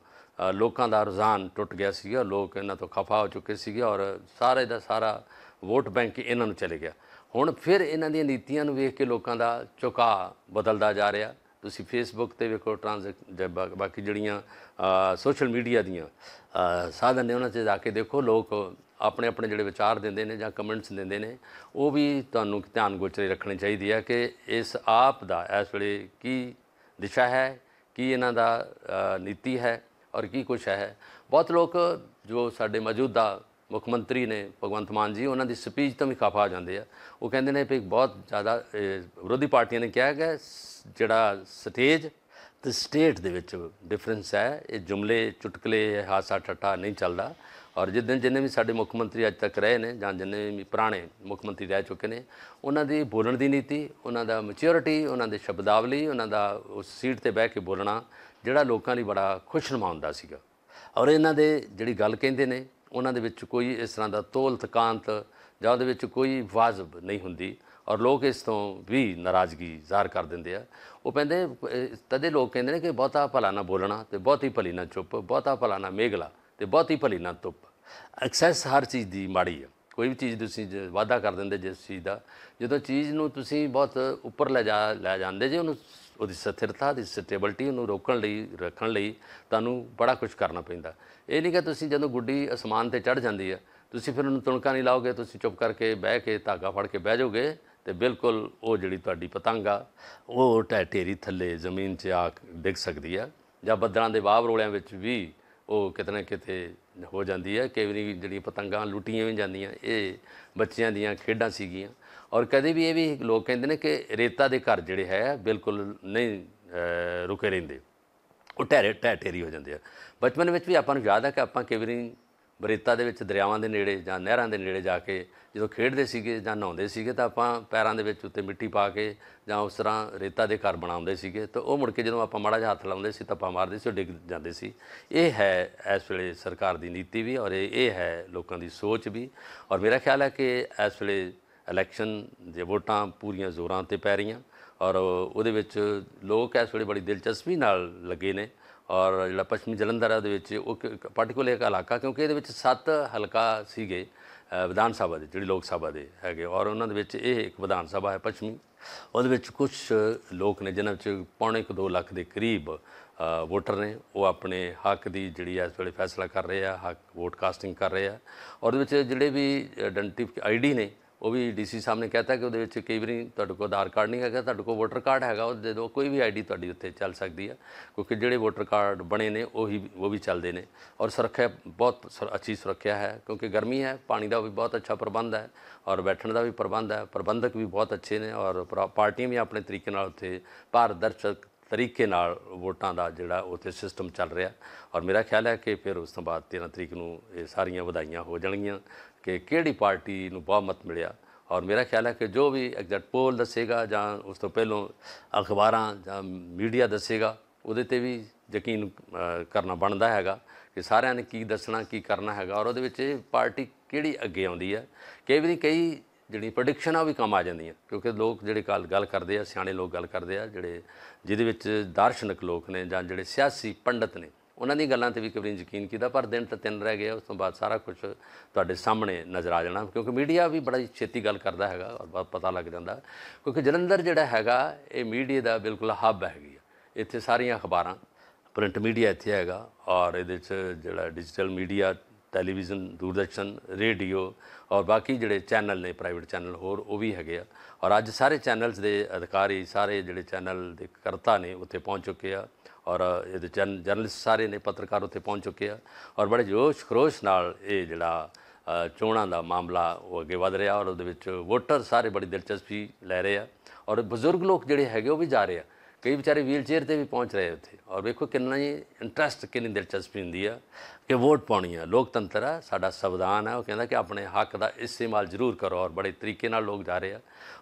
ਲੋਕਾਂ ਦਾ ਰੁਝਾਨ ਟੁੱਟ ਗਿਆ ਸੀਗਾ ਲੋਕ ਇਹਨਾਂ ਤੋਂ ਖਫਾ ਹੋ ਚੁੱਕੇ ਸੀਗੇ ਔਰ ਸਾਰੇ ਦਾ ਸਾਰਾ ਵੋਟ ਬੈਂਕ ਇਹਨਾਂ ਨੂੰ ਚਲੇ ਗਿਆ ਹੁਣ ਫਿਰ ਇਹਨਾਂ ਦੀਆਂ ਨੀਤੀਆਂ ਨੂੰ ਵੇਖ ਕੇ ਲੋਕਾਂ ਦਾ ਚੁਕਾ ਬਦਲਦਾ ਜਾ ਰਿਹਾ ਤੁਸੀਂ ਫੇਸਬੁੱਕ ਤੇ ਵੇਖੋ ਟ੍ਰਾਂਜੈਕਟ ਬਾਕੀ ਜਿਹੜੀਆਂ ਸੋਸ਼ਲ ਮੀਡੀਆ ਦੀਆਂ ਸਾਧਨ ਨੇ ਉਹਨਾਂ 'ਚ ਜਾ ਕੇ ਦੇਖੋ ਲੋਕ ਆਪਣੇ ਆਪਣੇ ਜਿਹੜੇ ਵਿਚਾਰ ਦਿੰਦੇ ਨੇ ਜਾਂ ਕਮੈਂਟਸ ਦਿੰਦੇ ਨੇ ਉਹ ਵੀ ਤੁਹਾਨੂੰ ਧਿਆਨ ਗੋਚਰੇ ਰੱਖਣੇ ਚਾਹੀਦੀ ਹੈ ਕਿ ਇਸ ਆਪ ਦਾ ਇਸ ਵੇਲੇ ਕੀ ਦਿਸ਼ਾ ਹੈ ਕੀ ਇਹਨਾਂ ਦਾ ਨੀਤੀ ਹੈ ਔਰ ਕੀ ਕੁਛ ਹੈ ਬਹੁਤ ਲੋਕ ਜੋ ਸਾਡੇ ਮੌਜੂਦਾ ਮੁੱਖ ਮੰਤਰੀ ਨੇ ਭਗਵੰਤ ਮਾਨ ਜੀ ਉਹਨਾਂ ਦੀ ਸਪੀਚ ਤੋਂ ਵੀ ਖਫਾ ਜਾਂਦੇ ਆ ਉਹ ਕਹਿੰਦੇ ਨੇ ਕਿ ਬਹੁਤ ਜ਼ਿਆਦਾ ਵਿਰੋਧੀ ਪਾਰਟੀਆਂ ਨੇ ਕਿਹਾ ਹੈ ਜਿਹੜਾ ਸਟੇਜ ਤੇ ਸਟੇਟ ਦੇ ਵਿੱਚ ਡਿਫਰੈਂਸ ਹੈ ਇਹ ਜੁਮਲੇ ਚੁਟਕਲੇ ਹਾਸਾ ਟਟਾ ਨਹੀਂ ਚੱਲਦਾ ਔਰ ਜਿਸ ਦਿਨ ਜਿੰਨੇ ਵੀ ਸਾਡੇ ਮੁੱਖ ਮੰਤਰੀ ਅੱਜ ਤੱਕ ਰਹੇ ਨੇ ਜਾਂ ਜਿੰਨੇ ਵੀ ਪੁਰਾਣੇ ਮੁੱਖ ਮੰਤਰੀ ਰਹਿ ਚੁੱਕੇ ਨੇ ਉਹਨਾਂ ਦੀ ਬੋਲਣ ਦੀ ਨੀਤੀ ਉਹਨਾਂ ਦਾ ਮੈਚਿਓਰਿਟੀ ਉਹਨਾਂ ਦੇ ਸ਼ਬਦਾਵਲੀ ਉਹਨਾਂ ਦਾ ਉਸ ਸੀਟ ਤੇ ਬਹਿ ਕੇ ਬੋਲਣਾ ਜਿਹੜਾ ਲੋਕਾਂ ਲਈ ਬੜਾ ਖੁਸ਼ਨਮਾ ਹੁੰਦਾ ਸੀਗਾ ਔਰ ਇਹਨਾਂ ਦੇ ਜਿਹੜੀ ਗੱਲ ਕਹਿੰਦੇ ਨੇ ਉਹਨਾਂ ਦੇ ਵਿੱਚ ਕੋਈ ਇਸ ਤਰ੍ਹਾਂ ਦਾ ਤੋਲ ਤਕਾਂਤ ਜਾਂ ਉਹਦੇ ਵਿੱਚ ਕੋਈ ਵਾਜਬ ਨਹੀਂ ਹੁੰਦੀ ਔਰ ਲੋਕ ਇਸ ਤੋਂ ਵੀ ਨਾਰਾਜ਼ਗੀ ਜ਼ਾਹਰ ਕਰ ਦਿੰਦੇ ਆ ਉਹ ਕਹਿੰਦੇ ਤਦੇ ਲੋਕ ਕਹਿੰਦੇ ਨੇ ਕਿ ਬਹੁਤਾ ਭਲਾ ਨਾ ਬੋਲਣਾ ਤੇ ਬਹੁਤੀ ਭਲੀ ਨਾ ਚੁੱਪ ਬਹੁਤਾ ਭਲਾ ਨਾ ਮੇਗਲਾ ਤੇ ਬਹੁਤੀ ਭਲੀ ਨਾ ਤੁੱਪ ਐਕਸੈਸ ਹਰ ਚੀਜ਼ ਦੀ ਮਾੜੀ ਹੈ ਕੋਈ ਵੀ ਚੀਜ਼ ਤੁਸੀਂ ਵਾਅਦਾ ਕਰ ਦਿੰਦੇ ਜਿਸ ਚੀਜ਼ ਦਾ ਜਦੋਂ ਚੀਜ਼ ਨੂੰ ਤੁਸੀਂ ਬਹੁਤ ਉੱਪਰ ਲੈ ਜਾ ਲੈ ਜਾਂਦੇ ਜੇ ਉਹਨੂੰ ਉਹਦੀ ਸਥਿਰਤਾ ਦੀ ਸਟੇਬਿਲਟੀ ਨੂੰ ਰੋਕਣ ਲਈ ਰੱਖਣ ਲਈ ਤੁਹਾਨੂੰ ਬੜਾ ਕੁਝ ਕਰਨਾ ਪੈਂਦਾ ਇਹ ਨਹੀਂ ਕਿ ਤੁਸੀਂ ਜਦੋਂ ਗੁੱਡੀ ਅਸਮਾਨ ਤੇ ਚੜ ਜਾਂਦੀ ਹੈ ਤੁਸੀਂ ਫਿਰ ਉਹਨੂੰ ਤੁਣਕਾ ਨਹੀਂ ਲਾਓਗੇ ਤੁਸੀਂ ਚੁੱਪ ਕਰਕੇ ਬਹਿ ਕੇ ਧਾਗਾ ਫੜ ਕੇ ਬਹਿ ਜਾਓਗੇ ਤੇ ਬਿਲਕੁਲ ਉਹ ਜਿਹੜੀ ਤੁਹਾਡੀ ਪਤੰਗਾ ਉਹ ਟੈਟੇਰੀ ਥੱਲੇ ਜ਼ਮੀਨ 'ਚ ਆ ਡਿੱਗ ਸਕਦੀ ਆ ਜਾਂ ਬੱਦਲਾਂ ਦੇ ਬਾਹਰ ਰੋਲਿਆਂ ਵਿੱਚ ਵੀ ਉਹ ਕਿਤਨੇ ਕਿਤੇ ਹੋ ਜਾਂਦੀ ਹੈ ਕਈ ਵਾਰੀ ਜਿਹੜੀਆਂ ਪਤੰਗਾਂ ਲੁੱਟੀਆਂ ਵੀ ਜਾਂਦੀਆਂ ਇਹ ਬੱਚਿਆਂ ਦੀਆਂ ਖੇਡਾਂ ਸੀਗੀਆਂ ਔਰ ਕਦੇ ਵੀ ਇਹ ਵੀ ਲੋਕ ਕਹਿੰਦੇ ਨੇ ਕਿ ਰੇਤਾ ਦੇ ਘਰ ਜਿਹੜੇ ਹੈ ਬਿਲਕੁਲ ਨਹੀਂ ਰੁਕੇ ਰਹਿੰਦੇ ਉਹ ਟੈਰੇ ਟੈਟੇਰੀ ਹੋ ਜਾਂਦੇ ਆ ਬਚਪਨ ਵਿੱਚ ਵੀ ਆਪਾਂ ਨੂੰ ਯਾਦ ਹੈ ਕਿ ਆਪਾਂ ਕਿਵੇਂ ਬਰੇਤਾ ਦੇ ਵਿੱਚ ਦਰਿਆਵਾਂ ਦੇ ਨੇੜੇ ਜਾਂ ਨਹਿਰਾਂ ਦੇ ਨੇੜੇ ਜਾ ਕੇ ਜਦੋਂ ਖੇਡਦੇ ਸੀਗੇ ਜਾਂ ਨਹਾਉਂਦੇ ਸੀਗੇ ਤਾਂ ਆਪਾਂ ਪੈਰਾਂ ਦੇ ਵਿੱਚ ਉੱਤੇ ਮਿੱਟੀ ਪਾ ਕੇ ਜਾਂ ਉਸ ਤਰ੍ਹਾਂ ਰੇਤਾ ਦੇ ਘਰ ਬਣਾਉਂਦੇ ਸੀਗੇ ਤਾਂ ਉਹ ਮੁੜ ਕੇ ਜਦੋਂ ਆਪਾਂ ਮਾੜਾ ਜਿਹਾ ਹੱਥ ਲਾਉਂਦੇ ਸੀ ਤਾਂ ਮਾਰਦੇ ਸੀ ਉਹ ਡਿੱਗ ਜਾਂਦੇ ਸੀ ਇਹ ਹੈ ਇਸ ਵੇਲੇ ਸਰਕਾਰ ਦੀ ਨੀਤੀ ਵੀ ਔਰ ਇਹ ਹੈ ਲੋਕਾਂ ਦੀ ਸੋਚ ਵੀ ਔਰ ਮੇਰਾ ਖਿਆਲ ਹੈ ਕਿ ਇਸ ਵੇਲੇ ਇਲੈਕਸ਼ਨ ਦੇ ਵੋਟਾਂ ਪੂਰੀਆਂ ਜ਼ੋਰਾਂ ਤੇ ਪੈ ਰਹੀਆਂ ਔਰ ਉਹਦੇ ਵਿੱਚ ਲੋਕ ਇਸ ਵੇਲੇ ਬੜੀ ਦਿਲਚਸਪੀ ਨਾਲ ਲੱਗੇ ਨੇ ਔਰ ਜਿਹੜਾ ਪੱਛਮੀ ਜਲੰਧਰ ਦੇ ਵਿੱਚ ਉਹ ਪਾਰਟਿਕੂਲਰ ਇੱਕ ਇਲਾਕਾ ਕਿਉਂਕਿ ਇਹਦੇ ਵਿੱਚ ਸੱਤ ਹਲਕਾ ਸੀਗੇ ਵਿਧਾਨ ਸਭਾ ਦੇ ਜਿਹੜੀ ਲੋਕ ਸਭਾ ਦੇ ਹੈਗੇ ਔਰ ਉਹਨਾਂ ਦੇ ਵਿੱਚ ਇਹ ਇੱਕ ਵਿਧਾਨ ਸਭਾ ਹੈ ਪੱਛਮੀ ਉਹਦੇ ਵਿੱਚ ਕੁਝ ਲੋਕ ਨੇ ਜਿਨ੍ਹਾਂ ਵਿੱਚ ਪੌਣੇ 2 ਲੱਖ ਦੇ ਕਰੀਬ ਵੋਟਰ ਨੇ ਉਹ ਆਪਣੇ ਹੱਕ ਦੀ ਜਿਹੜੀ ਇਸ ਵੇਲੇ ਫੈਸਲਾ ਕਰ ਰਹੇ ਆ ਹੱਕ ਵੋਟ ਕਾਸਟਿੰਗ ਕਰ ਰਹੇ ਆ ਔਰ ਉਹਦੇ ਵਿੱਚ ਜਿਹੜੇ ਵੀ ਆਈਡੈਂਟੀਫਾਈ ਆਈਡੀ ਨੇ ਉਹ ਵੀ ਡੀਸੀ ਸਾਹਿਬ ਨੇ ਕਿ ਉਹਦੇ ਵਿੱਚ ਕਈ ਵਾਰੀ ਤੁਹਾਡੇ ਕੋਲ ਆਧਾਰ ਕਾਰਡ ਨਹੀਂ ਹੈਗਾ ਤੁਹਾਡੇ ਕੋਲ ਵੋਟਰ ਕਾਰਡ ਹੈਗਾ ਉਹ ਦੇ ਦਿਓ ਕੋਈ ਵੀ ਆਈਡੀ ਤੁਹਾਡੀ ਉੱਤੇ ਚੱਲ ਸਕਦੀ ਹੈ ਕਿਉਂਕਿ ਜਿਹੜੇ ਵੋਟਰ ਕਾਰਡ ਬਣੇ ਨੇ ਉਹੀ ਉਹ ਵੀ ਚੱਲਦੇ ਨੇ ਔਰ ਸੁਰੱਖਿਆ ਬਹੁਤ ਅੱਛੀ ਸੁਰੱਖਿਆ ਹੈ ਕਿਉਂਕਿ ਗਰਮੀ ਹੈ ਪਾਣੀ ਦਾ ਵੀ ਬਹੁਤ ਅੱਛਾ ਪ੍ਰਬੰਧ ਹੈ ਔਰ ਬੈਠਣ ਦਾ ਵੀ ਪ੍ਰਬੰਧ ਹੈ ਪ੍ਰਬੰਧਕ ਵੀ ਬਹੁਤ ਅੱਛੇ ਨੇ ਔਰ ਪਾਰਟੀਆਂ ਵੀ ਆਪਣੇ ਤਰੀਕੇ ਨਾਲ ਉੱਥੇ ਪਾਰਦਰਸ਼ਕ ਤਰੀਕੇ ਨਾਲ ਵੋਟਾਂ ਦਾ ਜਿਹੜਾ ਉੱਥੇ ਸਿਸਟਮ ਚੱਲ ਰਿਹਾ ਔਰ ਮੇਰਾ ਖਿਆਲ ਹੈ ਕਿ ਫਿਰ ਉਸ ਤੋਂ ਬਾਅਦ 13 ਤਰੀਕ ਨੂੰ ਇਹ ਸਾਰੀਆਂ ਵਧਾਈਆਂ ਹੋ ਜਾਣਗੀਆਂ ਕਿ ਕਿਹੜੀ ਪਾਰਟੀ ਨੂੰ ਬਹੁਮਤ ਮਿਲਿਆ ਔਰ ਮੇਰਾ ਖਿਆਲ ਹੈ ਕਿ ਜੋ ਵੀ ਐਗਜ਼ੈਕਟ ਪੋਲ ਦੱਸੇਗਾ ਜਾਂ ਉਸ ਤੋਂ ਪਹਿਲਾਂ ਅਖਬਾਰਾਂ ਜਾਂ ਮੀਡੀਆ ਦੱਸੇਗਾ ਉਹਦੇ ਤੇ ਵੀ ਯਕੀਨ ਕਰਨਾ ਬਣਦਾ ਹੈਗਾ ਕਿ ਸਾਰਿਆਂ ਨੇ ਕੀ ਦੱਸਣਾ ਕੀ ਕਰਨਾ ਹੈਗਾ ਔਰ ਉਹਦੇ ਵਿੱਚ ਇਹ ਪਾਰਟੀ ਕਿਹੜੀ ਅੱਗੇ ਆਉਂਦੀ ਹੈ ਕਈ ਵਾਰੀ ਕਈ ਜਿਹੜੀ ਪ੍ਰੈਡਿਕਸ਼ਨ ਆ ਉਹ ਵੀ ਕੰਮ ਆ ਜਾਂਦੀਆਂ ਕਿਉਂਕਿ ਲੋਕ ਜਿਹੜੇ ਕੱਲ ਗੱਲ ਕਰਦੇ ਆ ਸਿਆਣੇ ਲੋਕ ਗੱਲ ਕਰਦੇ ਆ ਜਿਹੜੇ ਜਿਹਦੇ ਵਿੱਚ ਦਾਰਸ਼ਨਿਕ ਲੋਕ ਨੇ ਜਾਂ ਜਿਹੜੇ ਸਿਆਸੀ ਪੰਡਤ ਨੇ ਉਹਨਾਂ ਦੀਆਂ ਗੱਲਾਂ ਤੇ ਵੀ ਕਬਰੀਂ ਯਕੀਨ ਕੀਤਾ ਪਰ ਦਿਨ ਤਾਂ ਤਿੰਨ ਰਹਿ ਗਏ ਉਸ ਤੋਂ ਬਾਅਦ ਸਾਰਾ ਕੁਝ ਤੁਹਾਡੇ ਸਾਹਮਣੇ ਨਜ਼ਰ ਆ ਜਾਣਾ ਕਿਉਂਕਿ ਮੀਡੀਆ ਵੀ ਬੜਾ ਛੇਤੀ ਗੱਲ ਕਰਦਾ ਹੈਗਾ ਔਰ ਪਤਾ ਲੱਗ ਜਾਂਦਾ ਕਿਉਂਕਿ ਜਲੰਧਰ ਜਿਹੜਾ ਹੈਗਾ ਇਹ ਮੀਡੀਆ ਦਾ ਬਿਲਕੁਲ ਹੱਬ ਹੈਗੀ ਇੱਥੇ ਸਾਰੀਆਂ ਅਖਬਾਰਾਂ ਪ੍ਰਿੰਟ ਮੀਡੀਆ ਇੱਥੇ ਹੈਗਾ ਔਰ ਇਹਦੇ ਵਿੱਚ ਜਿਹੜਾ digital media television Doordarshan radio ਔਰ ਬਾਕੀ ਜਿਹੜੇ ਚੈਨਲ ਨੇ ਪ੍ਰਾਈਵੇਟ ਚੈਨਲ ਹੋਰ ਉਹ ਵੀ ਹੈਗੇ ਆ ਔਰ ਅੱਜ ਸਾਰੇ ਚੈਨਲਸ ਦੇ ਅਧਿਕਾਰੀ ਸਾਰੇ ਜਿਹੜੇ ਚੈਨਲ ਦੇ ਕਰਤਾ ਨੇ ਉੱਥੇ ਪਹੁੰਚ ਚੁੱਕੇ ਆ ਔਰ ਇਹਦੇ ਜਰਨਲਿਸਟ ਸਾਰੇ ਨੇ ਪੱਤਰਕਾਰ ਉੱਥੇ ਪਹੁੰਚ ਚੁੱਕੇ ਆ ਔਰ ਬੜੇ ਜੋਸ਼ ਖਰੋਸ਼ ਨਾਲ ਇਹ ਜਿਹੜਾ ਚੋਣਾਂ ਦਾ ਮਾਮਲਾ ਉਹ ਅੱਗੇ ਵਧ ਰਿਹਾ ਔਰ ਉਹਦੇ ਵਿੱਚ ਵੋਟਰ ਸਾਰੇ ਬੜੀ ਦਿਲਚਸਪੀ ਲੈ ਰਹੇ ਆ ਔਰ ਬਜ਼ੁਰਗ ਲੋਕ ਜਿਹੜੇ ਹੈਗੇ ਉਹ ਵੀ ਜਾ ਰਹੇ ਆ ਕਈ ਵਿਚਾਰੇ ਵੀਲ ਚੇਅਰ ਤੇ ਵੀ ਪਹੁੰਚ ਰਹੇ ਉੱਥੇ ਔਰ ਵੇਖੋ ਕਿੰਨਾ ਹੀ ਇੰਟਰਸਟ ਕਿੰਨੀ ਦਿਲਚਸਪੀ ਹੁੰਦੀ ਆ ਕਿ ਵੋਟ ਪਾਉਣੀ ਆ ਲੋਕਤੰਤਰ ਆ ਸਾਡਾ ਸੰਵਿਧਾਨ ਆ ਉਹ ਕਹਿੰਦਾ ਕਿ ਆਪਣੇ ਹੱਕ ਦਾ ਇਸਤੇਮਾਲ ਜ਼ਰੂਰ ਕਰੋ ਔਰ ਬੜੇ ਤਰੀਕੇ ਨਾਲ ਲੋਕ ਜਾ ਰਹੇ ਆ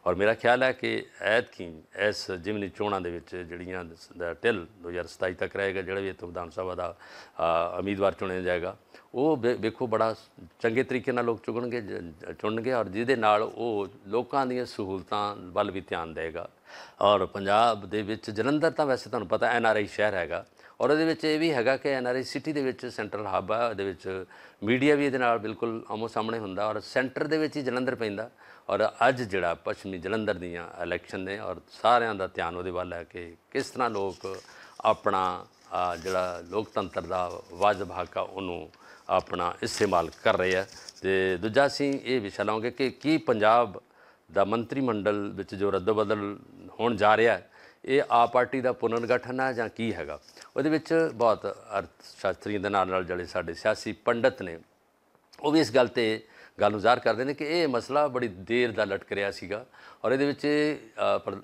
ਔਰ ਮੇਰਾ ਖਿਆਲ ਹੈ ਕਿ ਐਤ ਕੀ ਇਸ ਜਿਮਨੀ ਚੋਣਾਂ ਦੇ ਵਿੱਚ ਜਿਹੜੀਆਂ ਟਿਲ 2027 ਤੱਕ ਰਹੇਗਾ ਜਿਹੜਾ ਵੀ ਇੱਥੋਂ ਵਿਧਾਨ ਸਭਾ ਦਾ ਉਮੀਦਵਾਰ ਚੁਣਿਆ ਜਾਏਗਾ ਉਹ ਵੇਖੋ ਬੜਾ ਚੰਗੇ ਤਰੀਕੇ ਨਾਲ ਲੋਕ ਚੁਗਣਗੇ ਚੁਣਨਗੇ ਔਰ ਜਿਹਦੇ ਨਾਲ ਉਹ ਲੋਕਾਂ ਦੀਆਂ ਸਹੂਲਤਾਂ ਵੱਲ ਵੀ ਧਿਆਨ ਦੇਗਾ ਔਰ ਪੰਜਾਬ ਦੇ ਵਿੱਚ ਜਲੰਧਰ ਤਾਂ ਵੈਸੇ ਤੁਹਾਨੂੰ ਪਤਾ ਐਨ ਆਰ ਆਈ ਸ਼ਹਿਰ ਹੈਗਾ ਔਰ ਉਹਦੇ ਵਿੱਚ ਇਹ ਵੀ ਹੈਗਾ ਕਿ ਐਨ ਆਰ ਆਈ ਸਿਟੀ ਦੇ ਵਿੱਚ ਸੈਂਟਰਲ ਹੱਬ ਆ ਉਹਦੇ ਵਿੱਚ ਮੀਡੀਆ ਵੀ ਇਹਦੇ ਨਾਲ ਬਿਲਕੁਲ ਆਮੋ ਸਾਹਮਣੇ ਹੁੰਦਾ ਔਰ ਸੈਂਟਰ ਦੇ ਵਿੱਚ ਹੀ ਜਲੰਧਰ ਪੈਂਦਾ ਔਰ ਅੱਜ ਜਿਹੜਾ ਪਛਮੀ ਜਲੰਧਰ ਦੀਆਂ ਇਲੈਕਸ਼ਨ ਨੇ ਔਰ ਸਾਰਿਆਂ ਦਾ ਧਿਆਨ ਉਹਦੇ ਵੱਲ ਹੈ ਕਿ ਕਿਸ ਤਰ੍ਹਾਂ ਲੋਕ ਆਪਣਾ ਜਿਹੜਾ ਲੋਕਤੰਤਰ ਦਾ ਵਾਜਬ ਹੱਕ ਆ ਉਹਨੂੰ ਆਪਣਾ ਇਸਤੇਮਾਲ ਕਰ ਰਹੇ ਆ ਤੇ ਦੂਜਾ ਸੀ ਇਹ ਵਿਸ਼ਾ ਲਾਉਂਗੇ ਕਿ ਕੀ ਪੰਜਾਬ ਦਾ ਮੰਤਰੀ ਮੰਡਲ ਵਿੱਚ ਜੋ ਰੱਦ ਬਦਲ ਹੁਣ ਜਾ ਰਿਹਾ ਇਹ ਆ ਪਾਰਟੀ ਦਾ ਪੁਨਰਗਠਨ ਹੈ ਜਾਂ ਕੀ ਹੈਗਾ ਉਹਦੇ ਵਿੱਚ ਬਹੁਤ ਅਰਥ ਸ਼ਾਸਤਰੀਆਂ ਦੇ ਨਾਲ ਨਾਲ ਜਿਹੜੇ ਸਾਡੇ ਸਿਆਸੀ ਪੰਡਤ ਨੇ ਉਹ ਵੀ ਇਸ ਗੱਲ ਤੇ ਉਜ਼ਾਰ ਕਰਦੇ ਨੇ ਕਿ ਇਹ ਮਸਲਾ ਬੜੀ ਦੇਰ ਦਾ ਲਟਕ ਰਿਹਾ ਸੀਗਾ ਔਰ ਇਹਦੇ ਵਿੱਚ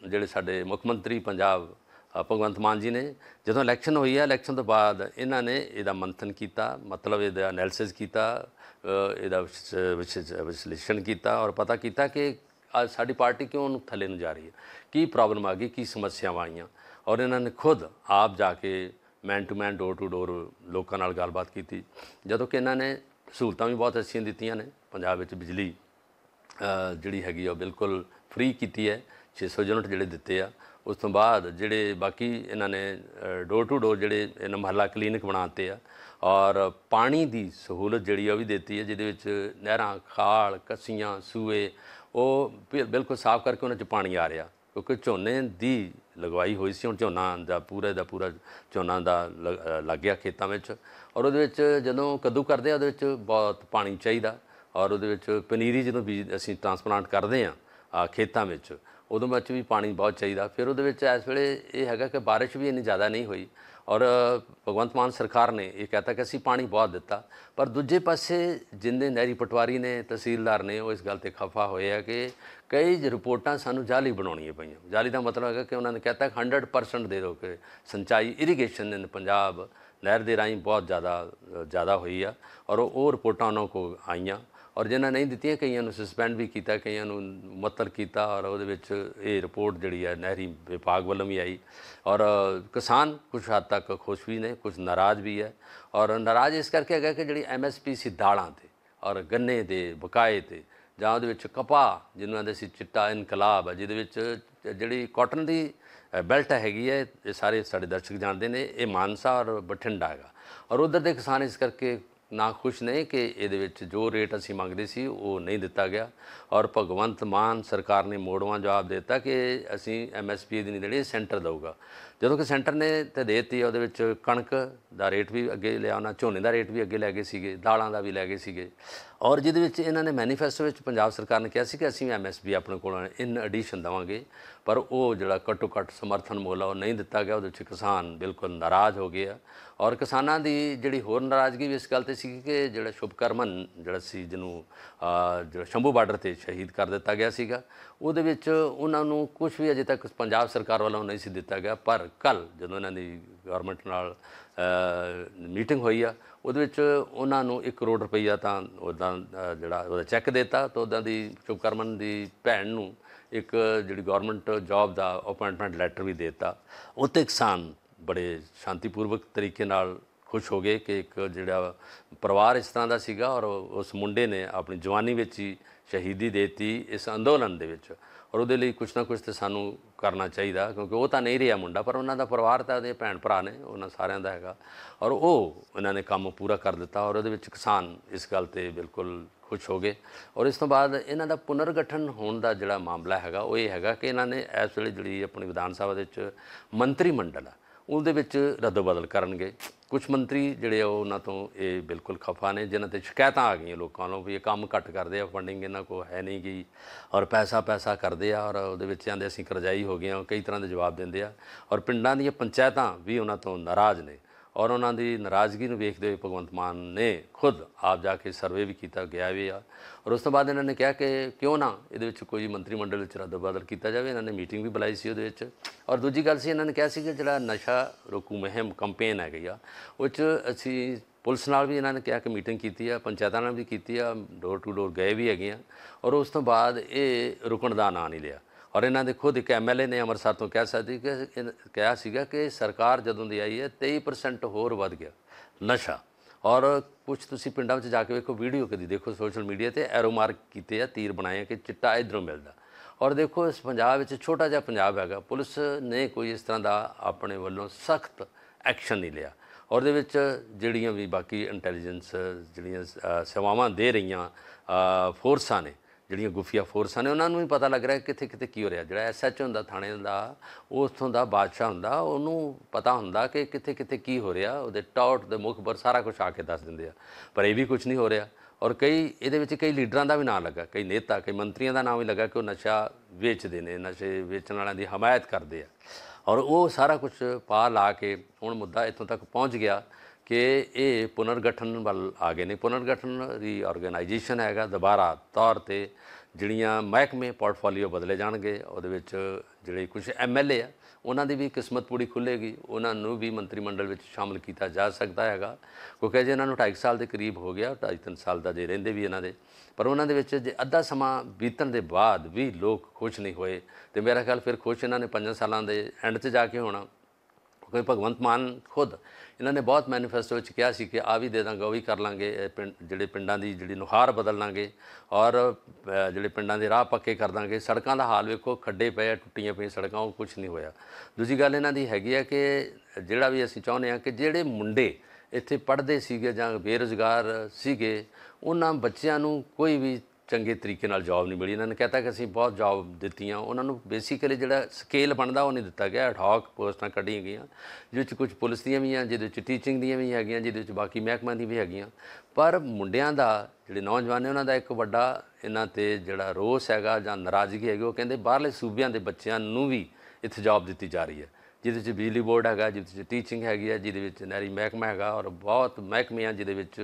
ਜਿਹੜੇ ਸਾਡੇ ਮੁੱਖ ਮੰਤਰੀ ਪੰਜਾਬ ਭਗਵੰਤ ਮਾਨ ਜੀ ਨੇ ਜਦੋਂ ਇਲੈਕਸ਼ਨ ਹੋਈ ਹੈ ਇਲੈਕਸ਼ਨ ਤੋਂ ਬਾਅਦ ਇਹਨਾਂ ਨੇ ਇਹਦਾ ਮੰਥਨ ਕੀਤਾ ਮਤਲਬ ਇਹਦਾ ਐਨਾਲਿਸਿਸ ਕੀਤਾ ਇਹਦਾ ਵਿਸ਼ਲੇਸ਼ਣ ਕੀਤਾ ਔਰ ਪਤਾ ਕੀਤਾ ਕਿ ਅੱਜ ਸਾਡੀ ਪਾਰਟੀ ਕਿਉਂ ਉਹਨੂੰ ਥੱਲੇ ਨੂੰ ਜਾ ਰਹੀ ਹੈ ਕੀ ਪ੍ਰੋਬਲਮ ਆ ਗਈ ਕੀ ਸਮੱਸਿਆਵਾਂ ਆਈਆਂ ਔਰ ਇਹਨਾਂ ਨੇ ਖੁਦ ਆਪ ਜਾ ਕੇ ਮੈਨ to man door to door ਲੋਕਾਂ ਨਾਲ ਗੱਲਬਾਤ ਕੀਤੀ ਜਦੋਂ ਕਿ ਇਹਨਾਂ ਨੇ ਸਹੂਲਤਾਂ ਵੀ ਬਹੁਤ ਅੱਛੀਆਂ ਦਿੱਤੀਆਂ ਨੇ ਪੰਜਾਬ ਵਿੱਚ ਬਿਜਲੀ ਜਿਹੜੀ ਹੈਗੀ ਉਹ ਬਿਲਕੁਲ ਫ੍ਰੀ ਕੀਤੀ ਹੈ 600 ਯੂਨਿਟ ਜਿਹੜੇ ਦਿੱਤੇ ਆ ਉਸ ਤੋਂ ਬਾਅਦ ਜਿਹੜੇ ਬਾਕੀ ਇਹਨਾਂ ਨੇ ਡੋਰ ਟੂ ਡੋਰ ਜਿਹੜੇ ਇਹਨਾਂ ਮਹੱਲਾ ਕਲੀਨਿਕ ਬਣਾਤੇ ਆ ਔਰ ਪਾਣੀ ਦੀ ਸਹੂਲਤ ਜਿਹੜੀ ਉਹ ਵੀ ਦਿੱਤੀ ਹੈ ਜਿਹਦੇ ਵਿੱਚ ਨਹਿਰਾਂ ਖਾਲ ਕਸੀਆਂ ਸੂਏ ਉਹ ਬਿਲਕੁਲ ਸਾਫ਼ ਕਰਕੇ ਉਹਨਾਂ 'ਚ ਪਾਣੀ ਆ ਰਿਹਾ ਕਿਉਂਕਿ ਝੋਨੇ ਦੀ ਲਗਵਾਈ ਹੋਈ ਸੀ ਹੁਣ ਝੋਨਾ ਦਾ ਪੂਰੇ ਦਾ ਪੂਰਾ ਝੋਨਾ ਦਾ ਲੱਗ ਗਿਆ ਖੇਤਾਂ ਵਿੱਚ ਔਰ ਉਹਦੇ ਵਿੱਚ ਜਦੋਂ ਕੱਦੂ ਕਰਦੇ ਆ ਉਹਦੇ ਵਿੱਚ ਬਹੁਤ ਪਾਣੀ ਚਾਹੀਦਾ ਔਰ ਉਹਦੇ ਵਿੱਚ ਪਨੀਰੀ ਜਦੋਂ ਬੀਜ ਅਸੀਂ ਟ੍ਰਾਂਸਪਲਾਂਟ ਕਰਦੇ ਆ ਖੇਤਾਂ ਵਿੱਚ ਉਦੋਂ ਵਿੱਚ ਵੀ ਪਾਣੀ ਬਹੁਤ ਚਾਹੀਦਾ ਫਿਰ ਉਹਦੇ ਵਿੱਚ ਇਸ ਵੇਲੇ ਇਹ ਹੈਗਾ ਕਿ بارش ਵੀ ਇੰਨੀ ਜ਼ਿਆਦਾ ਨਹੀਂ ਹੋਈ ਔਰ ਭਗਵੰਤ ਮਾਨ ਸਰਕਾਰ ਨੇ ਇਹ ਕਹਤਾ ਕਿ ਅਸੀਂ ਪਾਣੀ ਬਹੁਤ ਦਿੱਤਾ ਪਰ ਦੂਜੇ ਪਾਸੇ ਜਿੰਨੇ ਨਹਿਰੀ ਪਟਵਾਰੀ ਨੇ ਤਹਿਸੀਲਦਾਰ ਨੇ ਉਹ ਇਸ ਗੱਲ ਤੇ ਖਫਾ ਹੋਏ ਆ ਕਿ ਕਈ ਜ ਰਿਪੋਰਟਾਂ ਸਾਨੂੰ ਜਾਲੀ ਬਣਾਉਣੀਆਂ ਪਈਆਂ ਜਾਲੀ ਦਾ ਮਤਲਬ ਹੈ ਕਿ ਉਹਨਾਂ ਨੇ ਕਹਤਾ ਕਿ 100% ਦੇ ਦੋ ਕਿ ਸਿੰਚਾਈ ਇਰੀਗੇਸ਼ਨ ਇਨ ਪੰਜਾਬ ਨਹਿਰ ਦੇ ਰਾਹੀਂ ਬਹੁਤ ਜ਼ਿਆਦਾ ਜ਼ਿਆਦਾ ਹੋਈ ਆ ਔਰ ਉਹ ਰਿਪੋਰਟਾਂ ਉਹਨਾਂ ਕੋ ਆਈਆਂ ਔਰ ਜਿਨ੍ਹਾਂ ਨਹੀਂ ਦਿੱਤੀਆਂ ਕਈਆਂ ਨੂੰ ਸਸਪੈਂਡ ਵੀ ਕੀਤਾ ਕਈਆਂ ਨੂੰ ਮਤਲ ਕੀਤਾ ਔਰ ਉਹਦੇ ਵਿੱਚ ਇਹ ਰਿਪੋਰਟ ਜਿਹੜੀ ਹੈ ਨਹਿਰੀ ਵਿਭਾਗ ਵੱਲੋਂ ਵੀ ਆਈ ਔਰ ਕਿਸਾਨ ਕੁਝ ਹੱਦ ਤੱਕ ਖੁਸ਼ ਵੀ ਨੇ ਕੁਝ ਨਾਰਾਜ਼ ਵੀ ਹੈ ਔਰ ਨਾਰਾਜ਼ ਇਸ ਕਰਕੇ ਹੈਗਾ ਕਿ ਜਿਹੜੀ ਐਮਐਸਪੀ ਸੀ ਦਾਲਾਂ ਤੇ ਔਰ ਗੰਨੇ ਦੇ ਬਕਾਏ ਤੇ ਜਾਂ ਉਹਦੇ ਵਿੱਚ ਕਪਾਹ ਜਿਹਨਾਂ ਦੇ ਸੀ ਚਿੱਟਾ ਇਨਕਲਾਬ ਹੈ ਜਿਹਦੇ ਵਿੱਚ ਜਿਹੜੀ ਕਾਟਨ ਦੀ ਬੈਲਟ ਹੈਗੀ ਹੈ ਇਹ ਸਾਰੇ ਸਾਡੇ ਦਰਸ਼ਕ ਜਾਣਦੇ ਨੇ ਇਹ ਮਾਨਸਾ ਔਰ ਬਠਿੰਡਾ ਹੈਗਾ ਔਰ ਉਧਰ ਦੇ ਕਿਸਾਨ ਇਸ ਕਰਕੇ ਨਾ ਖੁਸ਼ ਨੇ ਕਿ ਇਹਦੇ ਵਿੱਚ ਜੋ ਰੇਟ ਅਸੀਂ ਮੰਗਦੇ ਸੀ ਉਹ ਨਹੀਂ ਦਿੱਤਾ ਗਿਆ ਔਰ ਭਗਵੰਤ ਮਾਨ ਸਰਕਾਰ ਨੇ ਮੋੜਵਾ ਜਵਾਬ ਦਿੱਤਾ ਕਿ ਅਸੀਂ ਐਮਐਸਪੀ ਦੀ ਨਹੀਂ ਦੇਣੀ ਸੈਂਟਰ ਦਊਗਾ ਜਦੋਂ ਕਿ ਸੈਂਟਰ ਨੇ ਤੇ ਦੇਤੀ ਉਹਦੇ ਵਿੱਚ ਕਣਕ ਦਾ ਰੇਟ ਵੀ ਅੱਗੇ ਲਿਆਉਣਾ ਝੋਨੇ ਦਾ ਰੇਟ ਵੀ ਅੱਗੇ ਲੈ ਗਏ ਸੀਗੇ ਦਾਲਾਂ ਦਾ ਵੀ ਲੈ ਗਏ ਸੀਗੇ ਔਰ ਜਿਹਦੇ ਵਿੱਚ ਇਹਨਾਂ ਨੇ ਮੈਨੀਫੈਸਟੋ ਵਿੱਚ ਪੰਜਾਬ ਸਰਕਾਰ ਨੇ ਕਿਹਾ ਸੀ ਕਿ ਅਸੀਂ ਐਮਐਸਪੀ ਆਪਣੇ ਕੋਲ ਇਨ ਐਡੀਸ਼ਨ ਦਵਾਂਗੇ ਪਰ ਉਹ ਜਿਹੜਾ ਘੱਟੋ ਘੱਟ ਸਮਰਥਨ ਮੁੱਲ ਉਹ ਨਹੀਂ ਦਿੱਤਾ ਗਿਆ ਉਹਦੇ ਵਿੱਚ ਕਿਸਾਨ ਬਿਲਕੁਲ ਨਾਰਾਜ਼ ਹੋ ਗਏ ਔਰ ਕਿਸਾਨਾਂ ਦੀ ਜਿਹੜੀ ਹੋਰ ਨਾਰਾਜ਼ਗੀ ਵੀ ਇਸ ਗੱਲ ਤੇ ਸੀ ਕਿ ਜਿਹੜਾ ਸ਼ੁਭਕਰਮਨ ਜਿਹੜਾ ਸੀ ਜਿਹਨੂੰ ਜਿਹੜਾ ਸ਼ੰਭੂ ਬਾਰਡਰ ਤੇ ਸ਼ਹੀਦ ਕਰ ਦਿੱਤਾ ਗਿਆ ਸੀਗਾ ਉਹਦੇ ਵਿੱਚ ਉਹਨਾਂ ਨੂੰ ਕੁਝ ਵੀ ਅਜੇ ਤੱਕ ਪੰਜਾਬ ਸਰਕਾਰ ਵੱਲੋਂ ਨਹੀਂ ਸੀ ਦਿੱਤਾ ਗਿਆ ਪਰ ਕੱਲ ਜਦੋਂ ਇਹਨਾਂ ਦੀ ਗਵਰਨਮੈਂਟ ਨਾਲ ਮੀਟਿੰਗ ਹੋਈ ਆ ਉਹਦੇ ਵਿੱਚ ਉਹਨਾਂ ਨੂੰ 1 ਕਰੋੜ ਰੁਪਈਆ ਤਾਂ ਉਹਦਾ ਜਿਹੜਾ ਉਹਦਾ ਚੈੱਕ ਦਿੱਤਾ ਤਾਂ ਉਹਦਾਂ ਦੀ ਚੁਕਰਮਨ ਦੀ ਭੈਣ ਨੂੰ ਇੱਕ ਜਿਹੜੀ ਗਵਰਨਮੈਂਟ ਜੌਬ ਦਾ ਅਪਾਇੰਟਮੈਂਟ ਲੈਟਰ ਵੀ ਦਿੱਤਾ ਉੱਤੇ ਕਿਸਾਨ ਬੜੇ ਸ਼ਾਂਤੀਪੂਰਵਕ ਤਰੀਕੇ ਨਾਲ ਖੁਸ਼ ਹੋ ਗਏ ਕਿ ਇੱਕ ਜਿਹੜਾ ਪਰਿਵਾਰ ਇਸ ਤਰ੍ਹਾਂ ਦਾ ਸੀਗਾ ਔਰ ਉਸ ਮੁੰਡੇ ਨੇ ਆਪਣੀ ਜਵਾਨੀ ਵਿੱਚ ਹੀ ਸ਼ਹੀਦੀ ਦੇਤੀ ਇਸ ਅੰਦੋਲਨ ਦੇ ਵਿੱਚ ਔਰ ਉਹਦੇ ਲਈ ਕੁਛ ਨਾ ਕੁਛ ਤੇ ਸਾਨੂੰ ਕਰਨਾ ਚਾਹੀਦਾ ਕਿਉਂਕਿ ਉਹ ਤਾਂ ਨਹੀਂ ਰਿਹਾ ਮੁੰਡਾ ਪਰ ਉਹਨਾਂ ਦਾ ਪਰਿਵਾਰ ਤਾਂ ਉਹਦੇ ਭੈਣ ਭਰਾ ਨੇ ਉਹਨਾਂ ਸਾਰਿਆਂ ਦਾ ਹੈਗਾ ਔਰ ਉਹ ਉਹਨਾਂ ਨੇ ਕੰਮ ਪੂਰਾ ਕਰ ਦਿੱਤਾ ਔਰ ਉਹਦੇ ਵਿੱਚ ਕਿਸਾਨ ਇਸ ਗੱਲ ਤੇ ਬਿਲਕੁਲ ਖੁਸ਼ ਹੋ ਗਏ ਔਰ ਇਸ ਤੋਂ ਬਾਅਦ ਇਹਨਾਂ ਦਾ ਪੁਨਰਗਠਨ ਹੋਣ ਦਾ ਜਿਹੜਾ ਮਾਮਲਾ ਹੈਗਾ ਉਹ ਇਹ ਹੈਗਾ ਕਿ ਇਹਨਾਂ ਨੇ ਇਸ ਵੇਲੇ ਜਿਹੜੀ ਆਪਣੀ ਵਿਧਾਨ ਸਭਾ ਦੇ ਵਿੱਚ ਮੰਤਰੀ ਮੰਡਲ ਆ ਉਹਦੇ ਵਿੱਚ ਰੱਦੋ ਬਦਲ ਕਰਨਗੇ ਕੁਝ ਮੰਤਰੀ ਜਿਹੜੇ ਆ ਉਹਨਾਂ ਤੋਂ ਇਹ ਬਿਲਕੁਲ ਖਫਾ ਨੇ ਜਿਨ੍ਹਾਂ ਤੇ ਸ਼ਿਕਾਇਤਾਂ ਆ ਗਈਆਂ ਲੋਕਾਂ ਨੂੰ ਵੀ ਇਹ ਕੰਮ ਘੱਟ ਕਰਦੇ ਆ ਫੰਡਿੰਗ ਇਹਨਾਂ ਕੋ ਹੈ ਨਹੀਂ ਗਈ ਔਰ ਪੈਸਾ ਪੈਸਾ ਕਰਦੇ ਆ ਔਰ ਉਹਦੇ ਵਿੱਚ ਆਂਦੇ ਅਸੀਂ ਕਰਜ਼ਾਈ ਹੋ ਗਏ ਆ ਕਈ ਤਰ੍ਹਾਂ ਦੇ ਜਵਾਬ ਦਿੰਦੇ ਆ ਔਰ ਪਿੰਡਾਂ ਦੀਆਂ ਪੰਚਾਇਤਾਂ ਵੀ ਉਹਨਾਂ ਤੋਂ ਨਾਰਾਜ਼ ਨੇ ਔਰ ਉਹਨਾਂ ਦੀ ਨਾਰਾਜ਼ਗੀ ਨੂੰ ਵੇਖਦੇ ਹੋਏ ਭਗਵੰਤ ਮਾਨ ਨੇ ਖੁਦ ਆਪ ਜਾ ਕੇ ਸਰਵੇ ਵੀ ਕੀਤਾ ਗਿਆ ਵੀ ਆ ਔਰ ਉਸ ਤੋਂ ਬਾਅਦ ਇਹਨਾਂ ਨੇ ਕਿਹਾ ਕਿ ਕਿਉਂ ਨਾ ਇਹਦੇ ਵਿੱਚ ਕੋਈ ਮੰਤਰੀ ਮੰਡਲ ਵਿੱਚ ਰੱਦ ਬਦਲ ਕੀਤਾ ਜਾਵੇ ਇਹਨਾਂ ਨੇ ਮੀਟਿੰਗ ਵੀ ਬੁਲਾਈ ਸੀ ਉਹਦੇ ਵਿੱਚ ਔਰ ਦੂਜੀ ਗੱਲ ਸੀ ਇਹਨਾਂ ਨੇ ਕਿਹਾ ਸੀ ਕਿ ਜਿਹੜਾ ਨਸ਼ਾ ਰੋਕੂ ਮਹਿਮ ਕੈਂਪੇਨ ਹੈ ਗਿਆ ਉਹ ਚ ਅਸੀਂ ਪੁਲਿਸ ਨਾਲ ਵੀ ਇਹਨਾਂ ਨੇ ਕਿਹਾ ਕਿ ਮੀਟਿੰਗ ਕੀਤੀ ਆ ਪੰਚਾਇਤਾਂ ਨਾਲ ਵੀ ਕੀਤੀ ਆ ਡੋਰ ਟੂ ਡੋਰ ਗਏ ਵੀ ਹੈਗੇ ਆ ਔਰ ਉਸ ਤੋਂ ਬਾਅਦ ਇਹ ਰੁਕਣ ਦਾ ਨਾਂ ਨਹੀਂ ਲਿਆ ਔਰ ਇਹਨਾਂ ਦੇ ਖੁਦ ਇੱਕ ਐਮਐਲਏ ਨੇ ਅੰਮ੍ਰਿਤਸਰ ਤੋਂ ਕਹਿ ਸਕਦੀ ਕਿ ਕਿਹਾ ਸੀਗਾ ਕਿ ਸਰਕਾਰ ਜਦੋਂ ਦੀ ਆਈ ਹੈ 23% ਹੋਰ ਵੱਧ ਗਿਆ ਨਸ਼ਾ ਔਰ ਕੁਝ ਤੁਸੀਂ ਪਿੰਡਾਂ ਵਿੱਚ ਜਾ ਕੇ ਵੇਖੋ ਵੀਡੀਓ ਕਦੀ ਦੇਖੋ ਸੋਸ਼ਲ ਮੀਡੀਆ ਤੇ ਐਰੋ ਮਾਰਕ ਕੀਤੇ ਆ ਤੀਰ ਬਣਾਏ ਆ ਕਿ ਚਿੱਟਾ ਇਧਰੋਂ ਮਿਲਦਾ ਔਰ ਦੇਖੋ ਇਸ ਪੰਜਾਬ ਵਿੱਚ ਛੋਟਾ ਜਿਹਾ ਪੰਜਾਬ ਹੈਗਾ ਪੁਲਿਸ ਨੇ ਕੋਈ ਇਸ ਤਰ੍ਹਾਂ ਦਾ ਆਪਣੇ ਵੱਲੋਂ ਸਖਤ ਐਕਸ਼ਨ ਨਹੀਂ ਲਿਆ ਔਰ ਦੇ ਵਿੱਚ ਜਿਹੜੀਆਂ ਵੀ ਬਾਕੀ ਇੰਟੈਲੀਜੈਂਸ ਜਿਹੜੀਆਂ ਸੇਵਾਵਾਂ ਦੇ ਰਹੀਆਂ ਫੋਰਸਾਂ ਨੇ ਜਿਹੜੀਆਂ ਗੁਫੀਆ ਫੋਰਸਾਂ ਨੇ ਉਹਨਾਂ ਨੂੰ ਵੀ ਪਤਾ ਲੱਗ ਰਿਹਾ ਕਿੱਥੇ ਕਿੱਥੇ ਕੀ ਹੋ ਰਿਹਾ ਜਿਹੜਾ ਐਸਐਚ ਹੁੰਦਾ ਥਾਣੇ ਦਾ ਉਥੋਂ ਦਾ ਬਾਦਸ਼ਾਹ ਹੁੰਦਾ ਉਹਨੂੰ ਪਤਾ ਹੁੰਦਾ ਕਿ ਕਿੱਥੇ ਕਿੱਥੇ ਕੀ ਹੋ ਰਿਹਾ ਉਹਦੇ ਟੌਟ ਦੇ ਮੁਖ ਪਰ ਸਾਰਾ ਕੁਝ ਆ ਕੇ ਦੱਸ ਦਿੰਦੇ ਆ ਪਰ ਇਹ ਵੀ ਕੁਝ ਨਹੀਂ ਹੋ ਰਿਹਾ ਔਰ ਕਈ ਇਹਦੇ ਵਿੱਚ ਕਈ ਲੀਡਰਾਂ ਦਾ ਵੀ ਨਾਮ ਲੱਗਾ ਕਈ ਨੇਤਾ ਕਈ ਮੰਤਰੀਆਂ ਦਾ ਨਾਮ ਵੀ ਲੱਗਾ ਕਿ ਉਹ ਨਸ਼ਾ ਵੇਚਦੇ ਨੇ ਨਸ਼ੇ ਵੇਚਣ ਵਾਲਿਆਂ ਦੀ ਹਮਾਇਤ ਕਰਦੇ ਆ ਔਰ ਉਹ ਸਾਰਾ ਕੁਝ ਪਾ ਲਾ ਕੇ ਹੁਣ ਮੁੱਦਾ ਇੱਥੋਂ ਤੱਕ ਪਹੁੰਚ ਗਿਆ ਕਿ ਇਹ ਪੁਨਰਗਠਨ ਵੱਲ ਆ ਗਏ ਨੇ ਪੁਨਰਗਠਨ ਆਰਗੇਨਾਈਜੇਸ਼ਨ ਹੈਗਾ ਦੁਬਾਰਾ ਤੌਰ ਤੇ ਜਿਹੜੀਆਂ ਮਹਿਕਮੇ ਪੋਰਟਫੋਲੀਓ ਬਦਲੇ ਜਾਣਗੇ ਉਹਦੇ ਵਿੱਚ ਜਿਹੜੇ ਕੁਝ ਐਮਐਲਏ ਆ ਉਹਨਾਂ ਦੀ ਵੀ ਕਿਸਮਤ ਪੂਰੀ ਖੁੱਲੇਗੀ ਉਹਨਾਂ ਨੂੰ ਵੀ ਮੰਤਰੀ ਮੰਡਲ ਵਿੱਚ ਸ਼ਾਮਲ ਕੀਤਾ ਜਾ ਸਕਦਾ ਹੈਗਾ ਕਿਉਂਕਿ ਜੇ ਇਹਨਾਂ ਨੂੰ 2.5 ਸਾਲ ਦੇ ਕਰੀਬ ਹੋ ਗਿਆ 2.5 ਸਾਲ ਦਾ ਜੇ ਰਹਿੰਦੇ ਵੀ ਇਹਨਾਂ ਦੇ ਪਰ ਉਹਨਾਂ ਦੇ ਵਿੱਚ ਜੇ ਅੱਧਾ ਸਮਾਂ ਬੀਤਣ ਦੇ ਬਾਅਦ ਵੀ ਲੋਕ ਖੁਸ਼ ਨਹੀਂ ਹੋਏ ਤੇ ਮੇਰਾ ਖਿਆਲ ਫਿਰ ਖੁਸ਼ ਇਹਨਾਂ ਨੇ 5 ਸਾਲਾਂ ਦੇ ਐਂਡ 'ਚ ਜਾ ਕੇ ਹੋਣਾ ਕੋਈ ਭਗਵੰਤ ਮਾਨ ਖੁਦ ਇਹਨਾਂ ਨੇ ਬਹੁਤ ਮੈਨੀਫੈਸਟੋ ਵਿੱਚ ਕਿਹਾ ਸੀ ਕਿ ਆ ਵੀ ਦੇ ਦਾਂਗਾ ਉਹ ਵੀ ਕਰ ਲਾਂਗੇ ਜਿਹੜੇ ਪਿੰਡਾਂ ਦੀ ਜਿਹੜੀ ਨੁਹਾਰ ਬਦਲ ਲਾਂਗੇ ਔਰ ਜਿਹੜੇ ਪਿੰਡਾਂ ਦੇ ਰਾਹ ਪੱਕੇ ਕਰ ਦਾਂਗੇ ਸੜਕਾਂ ਦਾ ਹਾਲ ਵੇਖੋ ਖੱਡੇ ਪਏ ਆ ਟੁੱਟੀਆਂ ਪਈਆਂ ਸੜਕਾਂ ਉਹ ਕੁਝ ਨਹੀਂ ਹੋਇਆ ਦੂਜੀ ਗੱਲ ਇਹਨਾਂ ਦੀ ਹੈਗੀ ਹੈ ਕਿ ਜਿਹੜਾ ਵੀ ਅਸੀਂ ਚਾਹੁੰਦੇ ਹਾਂ ਕਿ ਜਿਹੜੇ ਮੁੰਡੇ ਇੱਥੇ ਪੜ੍ਹਦੇ ਸੀਗੇ ਜਾਂ ਬੇਰੋਜ਼ਗਾਰ ਸੀਗੇ ਉਹਨਾਂ ਬੱਚਿਆਂ ਨੂੰ ਕੋਈ ਵੀ ਚੰਗੇ ਤਰੀਕੇ ਨਾਲ ਜੌਬ ਨਹੀਂ ਮਿਲੀ ਇਹਨਾਂ ਨੇ ਕਹਤਾ ਕਿ ਅਸੀਂ ਬਹੁਤ ਜੌਬ ਦਿੱਤੀਆਂ ਉਹਨਾਂ ਨੂੰ ਬੇਸਿਕਲੀ ਜਿਹੜਾ ਸਕੇਲ ਬਣਦਾ ਉਹ ਨਹੀਂ ਦਿੱਤਾ ਗਿਆ ਹੌਕ ਪੋਸਟਾਂ ਕੱਢੀਆਂ ਗਈਆਂ ਜਿਹਦੇ ਵਿੱਚ ਕੁਝ ਪੁਲਿਸ ਦੀਆਂ ਵੀ ਆ ਜਿਹਦੇ ਵਿੱਚ ਟੀਚਿੰਗ ਦੀਆਂ ਵੀ ਹੈਗੀਆਂ ਜਿਹਦੇ ਵਿੱਚ ਬਾਕੀ ਮਹਿਕਮਾ ਦੀ ਵੀ ਹੈਗੀਆਂ ਪਰ ਮੁੰਡਿਆਂ ਦਾ ਜਿਹੜੇ ਨੌਜਵਾਨ ਨੇ ਉਹਨਾਂ ਦਾ ਇੱਕ ਵੱਡਾ ਇਹਨਾਂ ਤੇ ਜਿਹੜਾ ਰੋਸ ਹੈਗਾ ਜਾਂ ਨਾਰਾਜ਼ਗੀ ਹੈਗੀ ਉਹ ਕਹਿੰਦੇ ਬਾਹਰਲੇ ਸੂਬਿਆਂ ਦੇ ਬੱਚਿਆਂ ਨੂੰ ਵੀ ਇੱਥੇ ਜੌਬ ਦਿੱਤੀ ਜਾ ਰਹੀ ਹੈ ਜਿਹਦੇ ਵਿੱਚ ਬਿਜਲੀ ਬੋਰਡ ਹੈਗਾ ਜਿਹਦੇ ਵਿੱਚ ਟੀਚਿੰਗ ਹੈਗੀ ਹੈ ਜਿਹਦੇ ਵਿੱਚ ਨਹਿਰੀ ਮਹਿਕਮਾ ਹੈਗਾ ਔਰ ਬਹੁਤ ਮਹਿਕਮੇ ਆ ਜਿਹਦੇ ਵਿੱਚ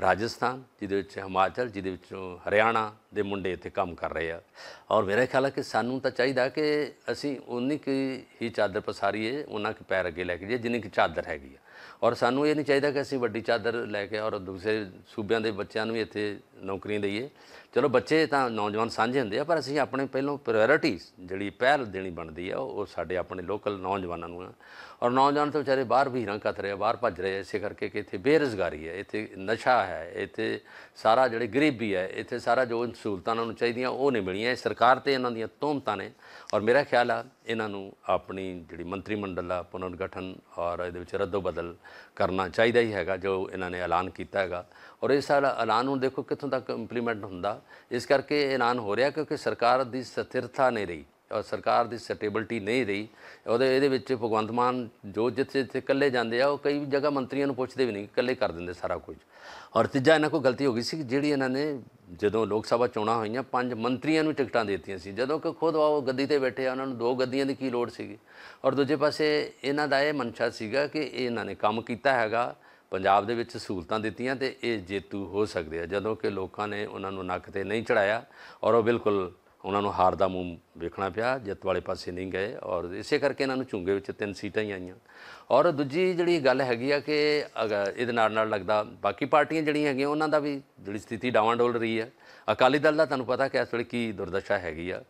ਰਾਜਸਥਾਨ ਜਿਹਦੇ ਵਿੱਚ ਹਿਮਾਚਲ ਜਿਹਦੇ ਵਿੱਚ ਹਰਿਆਣਾ ਦੇ ਮੁੰਡੇ ਇੱਥੇ ਕੰਮ ਕਰ ਰਹੇ ਆ ਔਰ ਮੇਰੇ ਖਿਆਲ ਹੈ ਕਿ ਸਾਨੂੰ ਤਾਂ ਚਾਹੀਦਾ ਕਿ ਅਸੀਂ ਉਨੀ ਕੀ ਹੀ ਚਾਦਰ ਪਸਾਰੀਏ ਉਹਨਾਂ ਕੇ ਪੈਰ ਅੱਗੇ ਲੈ ਕੇ ਜਾਈਏ ਦੀ ਕੀ ਚਾਦਰ ਹੈਗੀ ਆ ਔਰ ਸਾਨੂੰ ਇਹ ਨਹੀਂ ਚਾਹੀਦਾ ਕਿ ਅਸੀਂ ਵੱਡੀ ਚਾਦਰ ਲੈ ਕੇ ਔਰ ਦੂਸਰੇ ਸੂਬਿਆਂ ਦੇ ਬੱਚਿਆਂ ਨੂੰ ਵੀ ਇੱਥੇ ਨੌਕਰੀਆਂ ਦਈਏ ਚਲੋ ਬੱਚੇ ਤਾਂ ਨੌਜਵਾਨ ਸਾਂਝੇ ਹੁੰਦੇ ਆ ਪਰ ਅਸੀਂ ਆਪਣੇ ਪਹਿਲੋਂ ਪ੍ਰਾਇੋਰਟੀ ਜਿਹੜੀ ਪਹਿਲ ਦੇਣੀ ਬਣਦੀ ਆ ਉਹ ਸਾਡੇ ਆਪਣੇ ਲੋਕਲ ਨੌਜਵਾਨਾਂ ਨੂੰ ਆ ਔਰ ਨੌਜਵਾਨ ਤਾਂ ਵਿਚਾਰੇ ਬਾਹਰ ਵੀ ਹਰਾਂ ਕਤ ਰਹੇ ਬਾਹਰ ਭੱਜ ਰਹੇ ਐਸੇ ਕਰਕੇ ਕਿ ਇੱਥੇ ਬੇਰਜ਼ਗਾਰੀ ਹੈ ਇੱਥੇ ਨਸ਼ਾ ਹੈ ਇੱਥੇ ਸਾਰਾ ਜਿਹੜੇ ਗਰੀਬੀ ਹੈ ਇੱਥੇ ਸਾਰਾ ਜੋ ਸਹੂਲਤਾਂ ਉਹਨਾਂ ਨੂੰ ਚਾਹੀਦੀਆਂ ਉਹ ਨਹੀਂ ਮਿਲੀਆਂ ਸਰਕਾਰ ਤੇ ਇਹਨਾਂ ਦੀਆਂ ਤੋਮਤਾਂ ਨੇ ਔਰ ਮੇਰਾ ਖਿਆਲ ਆ ਇਹਨਾਂ ਨੂੰ ਆਪਣੀ ਜਿਹੜੀ ਮੰਤਰੀ ਮੰਡਲ ਦਾ ਪੁਨਰਗਠਨ ਔਰ ਇਹਦੇ ਵਿੱਚ ਰੱਦੋ ਬਦਲ ਕਰਨਾ ਚਾਹੀਦਾ ਹੀ ਹੈਗਾ ਜੋ ਇਹਨਾਂ ਨੇ ਐਲਾਨ ਕੀਤਾ ਹੈਗਾ ਔਰ ਇਹ ਸਾਰਾ ਐਲਾਨ ਹੁਣ ਦੇਖੋ ਕਿੱਥੋਂ ਤੱਕ ਇੰਪਲੀਮੈਂਟ ਹੁੰਦਾ ਇਸ ਕਰਕੇ ਐਲਾਨ ਹੋ ਰਿਹਾ ਕਿਉਂਕਿ ਸਰਕਾਰ ਦੀ ਸਥਿਰਤਾ ਨਹੀਂ ਰਹੀ ਸਰਕਾਰ ਦੀ ਸਟੇਬਿਲਟੀ ਨਹੀਂ ਰਹੀ ਉਹਦੇ ਇਹਦੇ ਵਿੱਚ ਭਗਵੰਤ ਮਾਨ ਜੋ ਜਿੱਥੇ ਜਿੱਥੇ ਇਕੱਲੇ ਜਾਂਦੇ ਆ ਉਹ ਕਈ ਜਗ੍ਹਾ ਮੰਤਰੀਆਂ ਨੂੰ ਪੁੱਛਦੇ ਵੀ ਨਹੀਂ ਇਕੱਲੇ ਕਰ ਦਿੰਦੇ ਸਾਰਾ ਕੁਝ ਔਰ ਤੀਜਾ ਇਹਨਾਂ ਕੋਲ ਗਲਤੀ ਹੋ ਗਈ ਸੀ ਜਿਹੜੀ ਇਹਨਾਂ ਨੇ ਜਦੋਂ ਲੋਕ ਸਭਾ ਚੋਣਾਂ ਹੋਈਆਂ ਪੰਜ ਮੰਤਰੀਆਂ ਨੂੰ ਟਿਕਟਾਂ ਦਿੱਤੀਆਂ ਸੀ ਜਦੋਂ ਕਿ ਖੁਦ ਉਹ ਗੱਦੀ ਤੇ ਬੈਠੇ ਆ ਉਹਨਾਂ ਨੂੰ ਦੋ ਗੱਦੀਆਂ ਦੀ ਕੀ ਲੋੜ ਸੀਗੀ ਔਰ ਦੂਜੇ ਪਾਸੇ ਇਹਨਾਂ ਦਾ ਇਹ ਮਨਸ਼ਾ ਸੀਗਾ ਕਿ ਇਹਨਾਂ ਨੇ ਕੰਮ ਕੀਤਾ ਹੈਗਾ ਪੰਜਾਬ ਦੇ ਵਿੱਚ ਸਹੂਲਤਾਂ ਦਿੱਤੀਆਂ ਤੇ ਇਹ ਜੇਤੂ ਹੋ ਸਕਦੇ ਆ ਜਦੋਂ ਕਿ ਲੋਕਾਂ ਨੇ ਉਹਨਾਂ ਨੂੰ ਨੱਕ ਤੇ ਨਹੀਂ ਚੜਾਇਆ ਔਰ ਉਹ ਬਿਲਕੁਲ ਉਹਨਾਂ ਨੂੰ ਹਾਰ ਦਾ ਮੂੰਹ ਵੇਖਣਾ ਪਿਆ ਜਿੱਤ ਵਾਲੇ ਪਾਸੇ ਨਹੀਂ ਗਏ ਔਰ ਇਸੇ ਕਰਕੇ ਇਹਨਾਂ ਨੂੰ ਝੁੰਗੇ ਵਿੱਚ ਤਿੰਨ ਸੀਟਾਂ ਹੀ ਆਈਆਂ ਔਰ ਦੂਜੀ ਜਿਹੜੀ ਗੱਲ ਹੈਗੀ ਆ ਕਿ ਇਹਦੇ ਨਾਲ ਨਾਲ ਲੱਗਦਾ ਬਾਕੀ ਪਾਰਟੀਆਂ ਜਿਹੜੀਆਂ ਹੈਗੀਆਂ ਉਹਨਾਂ ਦਾ ਵੀ ਜਿਹੜੀ ਸਥਿਤੀ ਡਾਵਾਂਡੋਲ ਰਹੀ ਹੈ ਅਕਾਲੀ ਦਲ ਦਾ ਤੁਹਾਨੂੰ ਪਤਾ ਕਿ ਇਸ ਵੇਲੇ ਕੀ ਦੁਰਦਸ਼ਾ ਹੈਗੀ ਆ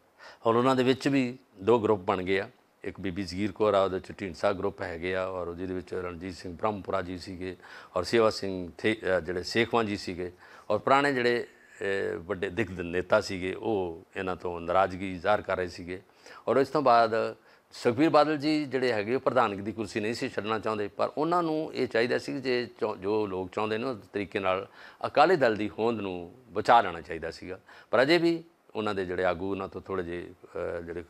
ਹੁਣ ਉਹਨਾਂ ਦੇ ਵਿੱਚ ਵੀ ਦੋ ਗਰੁੱਪ ਬਣ ਗਏ ਆ ਇੱਕ ਬੀਬੀ ਜ਼ਗੀਰ ਕੋਰ ਆ ਉਹਦੇ ਚ ਢੀਂਸਾ ਗਰੁੱਪ ਹੈਗੇ ਆ ਔਰ ਉਹਦੇ ਵਿੱਚ ਰਣਜੀਤ ਸਿੰਘ ਬ੍ਰਹਮਪੁਰਾ ਜੀ ਸੀਗੇ ਔਰ ਸੇਵਾ ਸਿੰਘ ਜਿਹੜੇ ਸੇਖਵਾਂ ਜੀ ਸੀਗੇ ਔਰ ਪੁਰਾਣੇ ਜਿਹੜੇ ਵੱਡੇ ਦਿੱਗ ਨੇਤਾ ਸੀਗੇ ਉਹ ਇਹਨਾਂ ਤੋਂ ਨਾਰਾਜ਼ਗੀ ਜ਼ਾਹਰ ਕਰ ਰਹੇ ਸੀਗੇ ਔਰ ਇਸ ਤੋਂ ਬਾਅਦ ਸੁਖਬੀਰ ਬਾਦਲ ਜੀ ਜਿਹੜੇ ਹੈਗੇ ਪ੍ਰਧਾਨਗੀ ਦੀ ਕੁਰਸੀ ਨਹੀਂ ਸੀ ਛੱਡਣਾ ਚਾਹੁੰਦੇ ਪਰ ਉਹਨਾਂ ਨੂੰ ਇਹ ਚਾਹੀਦਾ ਸੀ ਜੇ ਜੋ ਲੋਕ ਚਾਹੁੰਦੇ ਨੇ ਉਸ ਤਰੀਕੇ ਨਾਲ ਅਕਾਲੀ ਦਲ ਦੀ ਹੋਂਦ ਨੂੰ ਬਚਾ ਲੈਣਾ ਚਾਹੀਦਾ ਸੀਗਾ ਪਰ ਅਜੇ ਵੀ ਉਹਨਾਂ ਦੇ ਜਿਹੜੇ ਆਗੂ ਉਹਨਾਂ ਤੋਂ ਥੋੜੇ ਜਿਹੇ ਜਿਹੜੇ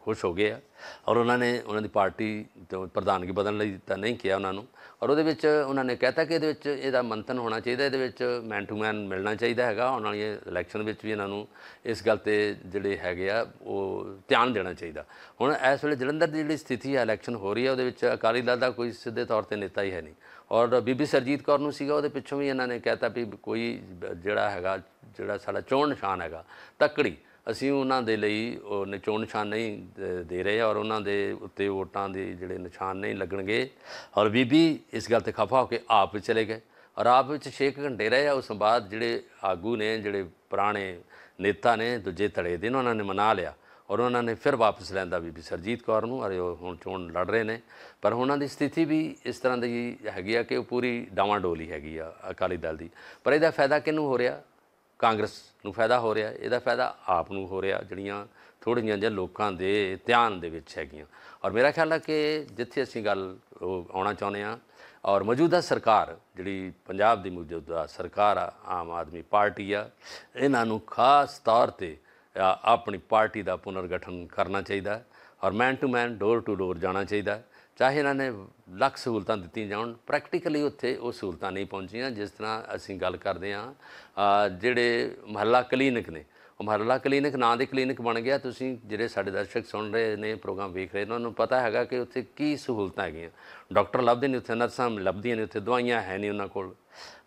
ਖੁਸ਼ ਹੋ ਗਏ ਆ ਔਰ ਉਹਨਾਂ ਨੇ ਉਹਨਾਂ ਦੀ ਪਾਰਟੀ ਤੋਂ ਪ੍ਰਧਾਨਗੀ ਬਦਲਣ ਲਈ ਤਾਂ ਨਹੀਂ ਕਿਹਾ ਉਹਨਾਂ ਨੂੰ ਔਰ ਉਹਦੇ ਵਿੱਚ ਉਹਨਾਂ ਨੇ ਕਹਿਤਾ ਕਿ ਇਹਦੇ ਵਿੱਚ ਇਹਦਾ ਮੰਤਨ ਹੋਣਾ ਚਾਹੀਦਾ ਇਹਦੇ ਵਿੱਚ ਮੈਨ ਟੂ ਮੈਨ ਮਿਲਣਾ ਚਾਹੀਦਾ ਹੈਗਾ ਆਉਣ ਵਾਲੀ ਇਲੈਕਸ਼ਨ ਵਿੱਚ ਵੀ ਇਹਨਾਂ ਨੂੰ ਇਸ ਗੱਲ ਤੇ ਜਿਹੜੇ ਹੈਗੇ ਆ ਉਹ ਧਿਆਨ ਦੇਣਾ ਚਾਹੀਦਾ ਹੁਣ ਇਸ ਵੇਲੇ ਜਲੰਧਰ ਦੀ ਜਿਹੜੀ ਸਥਿਤੀ ਹੈ ਇਲੈਕਸ਼ਨ ਹੋ ਰਹੀ ਹੈ ਉਹਦੇ ਵਿੱਚ ਅਕਾਲੀ ਦਲ ਦਾ ਕੋਈ ਸਿੱਧੇ ਤੌਰ ਤੇ ਨੇਤਾ ਹੀ ਹੈ ਨਹੀਂ ਔਰ ਬੀਬੀ ਸਰਜੀਤ ਕੌਰ ਨੂੰ ਸੀਗਾ ਉਹਦੇ ਪਿੱਛੋਂ ਵੀ ਇਹਨਾਂ ਨੇ ਕਹਿਤਾ ਵੀ ਕੋਈ ਜਿਹੜਾ ਹੈਗਾ ਜਿਹੜਾ ਸਾਡਾ ਚੋਣ ਨਿਸ਼ਾਨ ਹੈਗਾ ਤੱਕੜੀ ਅਸੀਂ ਉਹਨਾਂ ਦੇ ਲਈ ਉਹ ਨਿਚੋਣ ਨਿਸ਼ਾਨ ਨਹੀਂ ਦੇ ਰਹੇ ਔਰ ਉਹਨਾਂ ਦੇ ਉੱਤੇ ਵੋਟਾਂ ਦੇ ਜਿਹੜੇ ਨਿਸ਼ਾਨ ਨਹੀਂ ਲੱਗਣਗੇ ਔਰ ਬੀਬੀ ਇਸ ਗੱਲ ਤੇ ਖਫਾ ਹੋ ਕੇ ਆਪ ਵਿੱਚ ਚਲੇ ਗਏ ਔਰ ਆਪ ਵਿੱਚ 6 ਘੰਟੇ ਰਹੇ ਉਸ ਬਾਅਦ ਜਿਹੜੇ ਆਗੂ ਨੇ ਜਿਹੜੇ ਪੁਰਾਣੇ ਨੇਤਾ ਨੇ ਦੂਜੇ ਧੜੇ ਦੇ ਉਹਨਾਂ ਨੇ ਮਨਾ ਲਿਆ ਔਰ ਉਹਨਾਂ ਨੇ ਫਿਰ ਵਾਪਸ ਲੈਂਦਾ ਬੀਬੀ ਸਰਜੀਤ ਕੌਰ ਨੂੰ ਔਰ ਉਹ ਹੁਣ ਚੋਣ ਲੜ ਰਹੇ ਨੇ ਪਰ ਉਹਨਾਂ ਦੀ ਸਥਿਤੀ ਵੀ ਇਸ ਤਰ੍ਹਾਂ ਦੀ ਹੈਗੀ ਆ ਕਿ ਉਹ ਪੂਰੀ ਡਾਵਾਂ ਡੋਲੀ ਹੈਗੀ ਆ ਅਕਾਲੀ ਦਲ ਦੀ ਪਰ ਇਹਦਾ ਫਾਇਦਾ ਕਿਹਨੂੰ ਹੋ ਰਿਹਾ ਕਾਂਗਰਸ ਨੂੰ ਫਾਇਦਾ ਹੋ ਰਿਹਾ ਇਹਦਾ ਫਾਇਦਾ ਆਪ ਨੂੰ ਹੋ ਰਿਹਾ ਜਿਹੜੀਆਂ ਥੋੜੀਆਂ ਜਿਹੀਆਂ ਲੋਕਾਂ ਦੇ ਧਿਆਨ ਦੇ ਵਿੱਚ ਹੈਗੀਆਂ ਔਰ ਮੇਰਾ ਖਿਆਲ ਹੈ ਕਿ ਜਿੱਥੇ ਅਸੀਂ ਗੱਲ ਆਉਣਾ ਚਾਹੁੰਦੇ ਆ ਔਰ ਮੌਜੂਦਾ ਸਰਕਾਰ ਜਿਹੜੀ ਪੰਜਾਬ ਦੀ ਮੌਜੂਦਾ ਸਰਕਾਰ ਆ ਆਮ ਆਦਮੀ ਪਾਰਟੀ ਆ ਇਹਨਾਂ ਨੂੰ ਖਾਸ ਤੌਰ ਤੇ ਆਪਣੀ ਪਾਰਟੀ ਦਾ ਪੁਨਰਗਠਨ ਕਰਨਾ ਚਾਹੀਦਾ ਔਰ ਮੈਨ to man door to door ਜਾਣਾ ਚਾਹੀਦਾ ਚਾਹੇ ਇਹਨਾਂ ਨੇ ਲੱਖ ਸਹੂਲਤਾਂ ਦਿੱਤੀਆਂ ਜਾਣ ਪ੍ਰੈਕਟੀਕਲੀ ਉੱਥੇ ਉਹ ਸਹੂਲਤਾਂ ਨਹੀਂ ਪਹੁੰਚੀਆਂ ਜਿਸ ਤਰ੍ਹਾਂ ਅਸੀਂ ਗੱਲ ਕਰਦੇ ਆ ਜਿਹੜੇ ਮਹੱਲਾ ਕਲੀਨਿਕ ਨੇ ਉਹ ਮਹੱਲਾ ਕਲੀਨਿਕ ਨਾਂ ਦੇ ਕਲੀਨਿਕ ਬਣ ਗਿਆ ਤੁਸੀਂ ਜਿਹੜੇ ਸਾਡੇ ਦਰਸ਼ਕ ਸੁਣ ਰਹੇ ਨੇ ਪ੍ਰੋਗਰਾਮ ਵੇਖ ਰਹੇ ਨੇ ਉਹਨਾਂ ਨੂੰ ਪਤਾ ਹੈਗਾ ਕਿ ਉੱਥੇ ਕੀ ਸਹੂਲਤਾਂ ਹੈਗੀਆਂ ਡਾਕਟਰ ਲੱਭਦੇ ਨਹੀਂ ਉੱਥੇ ਨਰਸਾਂ ਲੱਭਦੀਆਂ ਨੇ ਉੱਥੇ ਦਵਾਈਆਂ ਹੈ ਨਹੀਂ ਉਹਨਾਂ ਕੋਲ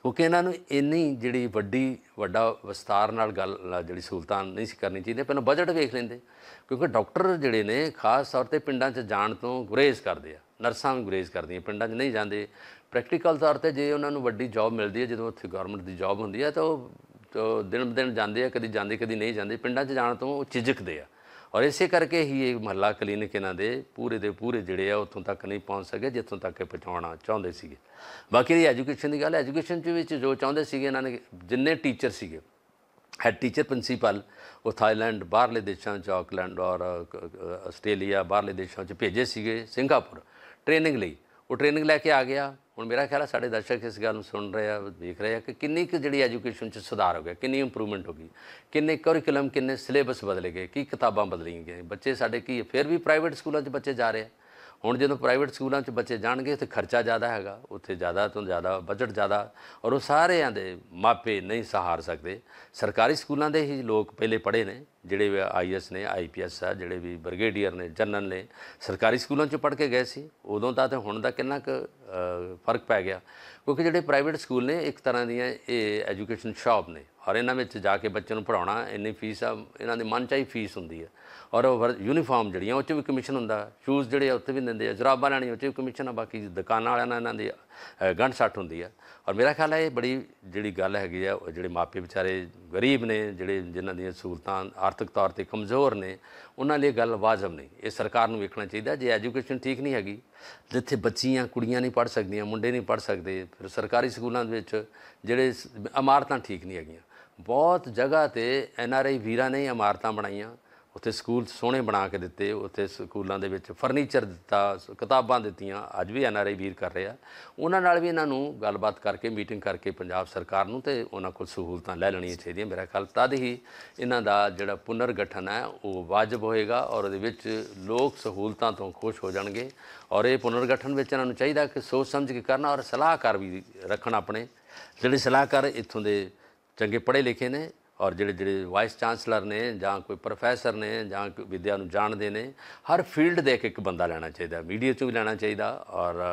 ਕਿਉਂਕਿ ਇਹਨਾਂ ਨੂੰ ਇੰਨੀ ਜਿਹੜੀ ਵੱਡੀ ਵੱਡਾ ਵਿਸਤਾਰ ਨਾਲ ਗੱਲ ਜਿਹੜੀ ਸਹੂਲਤਾਂ ਨਹੀਂ ਸੀ ਕਰਨੀ ਚਾਹੀਦੀ ਪਹਿਲਾਂ ਬਜਟ ਵੇਖ ਲੈਂਦੇ ਕਿਉਂਕਿ ਡਾਕਟਰ ਜਿਹੜੇ ਨੇ ਖਾਸ ਤੌਰ ਤੇ ਪਿੰਡਾਂ 'ਚ ਜਾਣ ਤੋਂ ਗੁਰੇਜ਼ ਕਰਦੇ ਆ ਨਰਸਾਂ ਵੀ ਗੁਰੇਜ਼ ਕਰਦੀਆਂ ਪਿੰਡਾਂ 'ਚ ਨਹੀਂ ਜਾਂਦੇ ਪ੍ਰੈਕਟੀਕਲ ਤੌਰ ਤੇ ਜੇ ਉਹਨਾਂ ਨੂੰ ਵੱਡੀ ਜੌਬ ਮਿਲਦੀ ਹੈ ਜਦੋਂ ਉੱਥੇ ਗਵਰਨਮੈਂਟ ਦੀ ਜੌਬ ਹੁੰਦੀ ਹੈ ਤਾਂ ਉਹ ਦਿਨ ਦਿਨ ਜਾਂਦੇ ਆ ਕਦੀ ਜਾਂਦੇ ਕਦੀ ਨਹੀਂ ਜਾਂਦੇ ਪਿੰਡਾਂ 'ਚ ਜਾਣ ਤੋਂ ਉਹ ਚਿਜਕਦੇ ਆ ਔਰ ਇਸੇ ਕਰਕੇ ਹੀ ਇਹ ਮਹੱਲਾ ਕਲੀਨਿਕ ਇਹਨਾਂ ਦੇ ਪੂਰੇ ਦੇ ਪੂਰੇ ਜਿਹੜੇ ਆ ਉੱਥੋਂ ਤੱਕ ਨਹੀਂ ਪਹੁੰਚ ਸਕੇ ਜਿੱਥੋਂ ਤੱਕ ਇਹ ਪਹੁੰਚਾਉਣਾ ਚਾਹੁੰਦੇ ਸੀਗੇ ਬਾਕੀ ਦੀ ਐਜੂਕੇਸ਼ਨ ਦੀ ਗੱਲ ਐਜੂਕੇਸ਼ਨ ਦੇ ਵਿੱਚ ਜੋ ਚਾਹੁੰਦੇ ਸੀਗੇ ਇਹਨਾਂ ਨੇ ਜਿੰਨੇ ਟੀਚਰ ਸੀਗੇ ਹੈਡ ਟੀਚਰ ਪ੍ਰਿੰਸੀਪਲ ਉਹ ਥਾਈਲੈਂਡ ਬਾਹਰਲੇ ਦੇਸ਼ਾਂ ਚ ਆਕਲੈਂਡ ਔਰ ਆਸਟ੍ਰੇਲੀਆ ਬਾਹਰਲੇ ਦੇਸ਼ਾਂ ਚ ਭੇਜੇ ਸੀਗੇ ਸਿੰਗਾਪੁਰ ਟ੍ਰੇਨਿੰਗ ਲਈ ਉਹ ਟ੍ਰੇਨਿੰਗ ਲੈ ਕੇ ਆ ਗਿਆ ਹੁਣ ਮੇਰਾ ਖਿਆਲ ਹੈ ਸਾਡੇ ਦਰਸ਼ਕ ਇਸ ਗੱਲ ਨੂੰ ਸੁਣ ਰਹੇ ਆ ਦੇਖ ਰਹੇ ਆ ਕਿ ਕਿੰਨੀ ਕੁ ਜਿਹੜੀ ਐਜੂਕੇਸ਼ਨ 'ਚ ਸੁਧਾਰ ਹੋ ਗਿਆ ਕਿੰਨੀ ਇੰਪਰੂਵਮੈਂਟ ਹੋ ਗਈ ਕਿੰਨੇ ਕਰਿਕੂਲਮ ਕਿੰਨੇ ਸਿਲੇਬਸ ਬਦਲੇ ਗਏ ਕੀ ਕਿਤਾਬਾਂ ਬਦਲੀਆਂ ਗਈਆਂ ਬੱਚੇ ਸਾਡੇ ਕੀ ਫਿਰ ਵੀ ਪ੍ਰਾਈਵੇਟ ਸਕੂਲਾਂ 'ਚ ਬੱਚੇ ਜਾ ਰਹੇ ਆ ਹੁਣ ਜਦੋਂ ਪ੍ਰਾਈਵੇਟ ਸਕੂਲਾਂ 'ਚ ਬੱਚੇ ਜਾਣਗੇ ਤੇ ਖਰਚਾ ਜ਼ਿਆਦਾ ਹੈਗਾ ਉੱਥੇ ਜ਼ਿਆਦਾ ਤੋਂ ਜ਼ਿਆਦਾ ਬਜਟ ਜ਼ਿਆਦਾ ਔਰ ਉਹ ਸਾਰਿਆਂ ਦੇ ਮਾਪੇ ਨਹੀਂ ਸਹਾਰ ਸਕਦੇ ਸਰਕਾਰੀ ਸਕੂਲਾਂ ਦੇ ਹੀ ਲੋਕ ਪਹਿਲੇ ਪੜ੍ਹੇ ਨੇ ਜਿਹੜੇ ਆਈਐਸ ਨੇ ਆਈਪੀਐਸ ਆ ਜਿਹੜੇ ਵੀ ਬ੍ਰਿਗੇਡੀਅਰ ਨੇ ਜਨਰਲ ਨੇ ਸਰਕਾਰੀ ਸਕੂਲਾਂ 'ਚ ਪੜ੍ਹ ਕੇ ਗਏ ਸੀ ਉਦੋਂ ਤਾਂ ਤੇ ਹੁਣ ਦਾ ਕਿੰਨਾ ਕੁ ਫਰਕ ਪੈ ਗਿਆ ਕਿਉਂਕਿ ਜਿਹੜੇ ਪ੍ਰਾਈਵੇਟ ਸਕੂਲ ਨੇ ਇੱਕ ਤਰ੍ਹਾਂ ਦੀਆਂ ਇਹ ਐਜੂਕੇਸ਼ਨ ਸ਼ਾਪ ਨੇ ਔਰ ਇਹਨਾਂ ਵਿੱਚ ਜਾ ਕੇ ਬੱਚੇ ਨੂੰ ਪੜਾਉਣਾ ਇੰਨੀ ਫੀਸ ਆ ਇਹਨਾਂ ਦੇ ਮਨ ਚਾਹੀ ਫੀਸ ਹੁੰਦੀ ਹੈ ਔਰ ਯੂਨੀਫਾਰਮ ਜਿਹੜੀਆਂ ਉਹ 'ਚ ਵੀ ਕਮਿਸ਼ਨ ਹੁੰਦਾ ਸ਼ੂਜ਼ ਜਿਹੜੇ ਉੱਤੇ ਵੀ ਦਿੰਦੇ ਆ ਜਰਾਬਾਂ ਲੈਣੀ ਉਹ 'ਚ ਵੀ ਕਮਿਸ਼ਨ ਆ ਬਾਕੀ ਦੁਕਾਨਾਂ ਵਾਲਿਆਂ ਨਾਲ ਇਹਨਾਂ ਦੀ ਗੰਢ ਸੱਟ ਹੁੰਦੀ ਆ ਔਰ ਮੇਰਾ ਖਿਆਲ ਹੈ ਇਹ ਬੜੀ ਜਿਹੜੀ ਗੱਲ ਹੈਗੀ ਆ ਜਿਹੜੇ ਮਾਪੇ ਵਿਚਾਰੇ ਗਰੀਬ ਨੇ ਜਿਹੜੇ ਜਿਨ੍ਹਾਂ ਦੀਆਂ ਸਹੂਲਤਾਂ ਆਰਥਿਕ ਤੌਰ ਤੇ ਕਮਜ਼ੋਰ ਨੇ ਉਹਨਾਂ ਲਈ ਗੱਲ ਵਾਜਬ ਨਹੀਂ ਇਹ ਸਰਕਾਰ ਨੂੰ ਵੇਖਣਾ ਚਾਹੀਦਾ ਜੇ ਐਜੂਕੇਸ਼ਨ ਠੀਕ ਨਹੀਂ ਹੈਗੀ ਜਿੱਥੇ ਬੱਚੀਆਂ ਕੁੜੀਆਂ ਨਹੀਂ ਪੜ ਸਕਦੀਆਂ ਮੁੰਡੇ ਨਹੀਂ ਪੜ ਸਕਦੇ ਫਿਰ ਸਰਕਾਰੀ ਸਕੂਲਾਂ ਦੇ ਵਿੱਚ ਜਿਹੜੇ ਇਮਾਰਤਾਂ ਠੀਕ ਨਹੀਂ ਹੈਗੀਆਂ ਬਹੁਤ ਜਗ੍ਹਾ ਤੇ ਐਨ ਆਰ ਆਈ ਵੀਰਾਂ ਨੇ ਇਮਾਰਤਾਂ ਬਣਾਈਆਂ ਉੱਥੇ ਸਕੂਲ ਸੋਹਣੇ ਬਣਾ ਕੇ ਦਿੱਤੇ ਉੱਥੇ ਸਕੂਲਾਂ ਦੇ ਵਿੱਚ ਫਰਨੀਚਰ ਦਿੱਤਾ ਕਿਤਾਬਾਂ ਦਿੱਤੀਆਂ ਅੱਜ ਵੀ ਐਨ ਆਰ ਆਈ ਵੀਰ ਕਰ ਰਿਹਾ ਉਹਨਾਂ ਨਾਲ ਵੀ ਇਹਨਾਂ ਨੂੰ ਗੱਲਬਾਤ ਕਰਕੇ ਮੀਟਿੰਗ ਕਰਕੇ ਪੰਜਾਬ ਸਰਕਾਰ ਨੂੰ ਤੇ ਉਹਨਾਂ ਕੋਲ ਸਹੂਲਤਾਂ ਲੈ ਲੈਣੀਆਂ ਚਾਹੀਦੀਆਂ ਮੇਰਾ ਖਿਆਲ ਤਦ ਹੀ ਇਹਨਾਂ ਦਾ ਜਿਹੜਾ ਪੁਨਰ ਗਠਨ ਹੈ ਉਹ ਵਾਜਬ ਹੋਏਗਾ ਔਰ ਉਹਦੇ ਵਿੱਚ ਲੋਕ ਸਹੂਲਤਾਂ ਤੋਂ ਖੁਸ਼ ਹੋ ਜਾਣਗੇ ਔਰ ਇਹ ਪੁਨਰ ਗਠਨ ਵਿੱਚ ਇਹਨਾਂ ਨੂੰ ਚਾਹੀਦਾ ਕਿ ਸੋਚ ਸਮਝ ਕੇ ਕਰਨਾ ਔਰ ਸਲਾਹਕਾਰ ਵੀ ਰੱਖਣ ਆਪਣੇ ਜਿਹੜੇ ਸਲਾਹਕਾਰ ਇੱਥੋਂ ਦੇ ਚੰਗੇ ਪੜ੍ਹੇ ਲਿਖੇ ਨੇ ਔਰ ਜਿਹੜੇ ਜਿਹੜੇ ਵਾਈਸ ਚਾਂਸਲਰ ਨੇ ਜਾਂ ਕੋਈ ਪ੍ਰੋਫੈਸਰ ਨੇ ਜਾਂ ਵਿਦਿਆ ਨੂੰ ਜਾਣਦੇ ਨੇ ਹਰ ਫੀਲਡ ਦੇ ਇੱਕ ਬੰਦਾ ਲੈਣਾ ਚਾਹੀਦਾ ਮੀਡੀਆ ਚੋਂ ਵੀ ਲੈਣਾ ਚਾਹੀਦਾ ਔਰ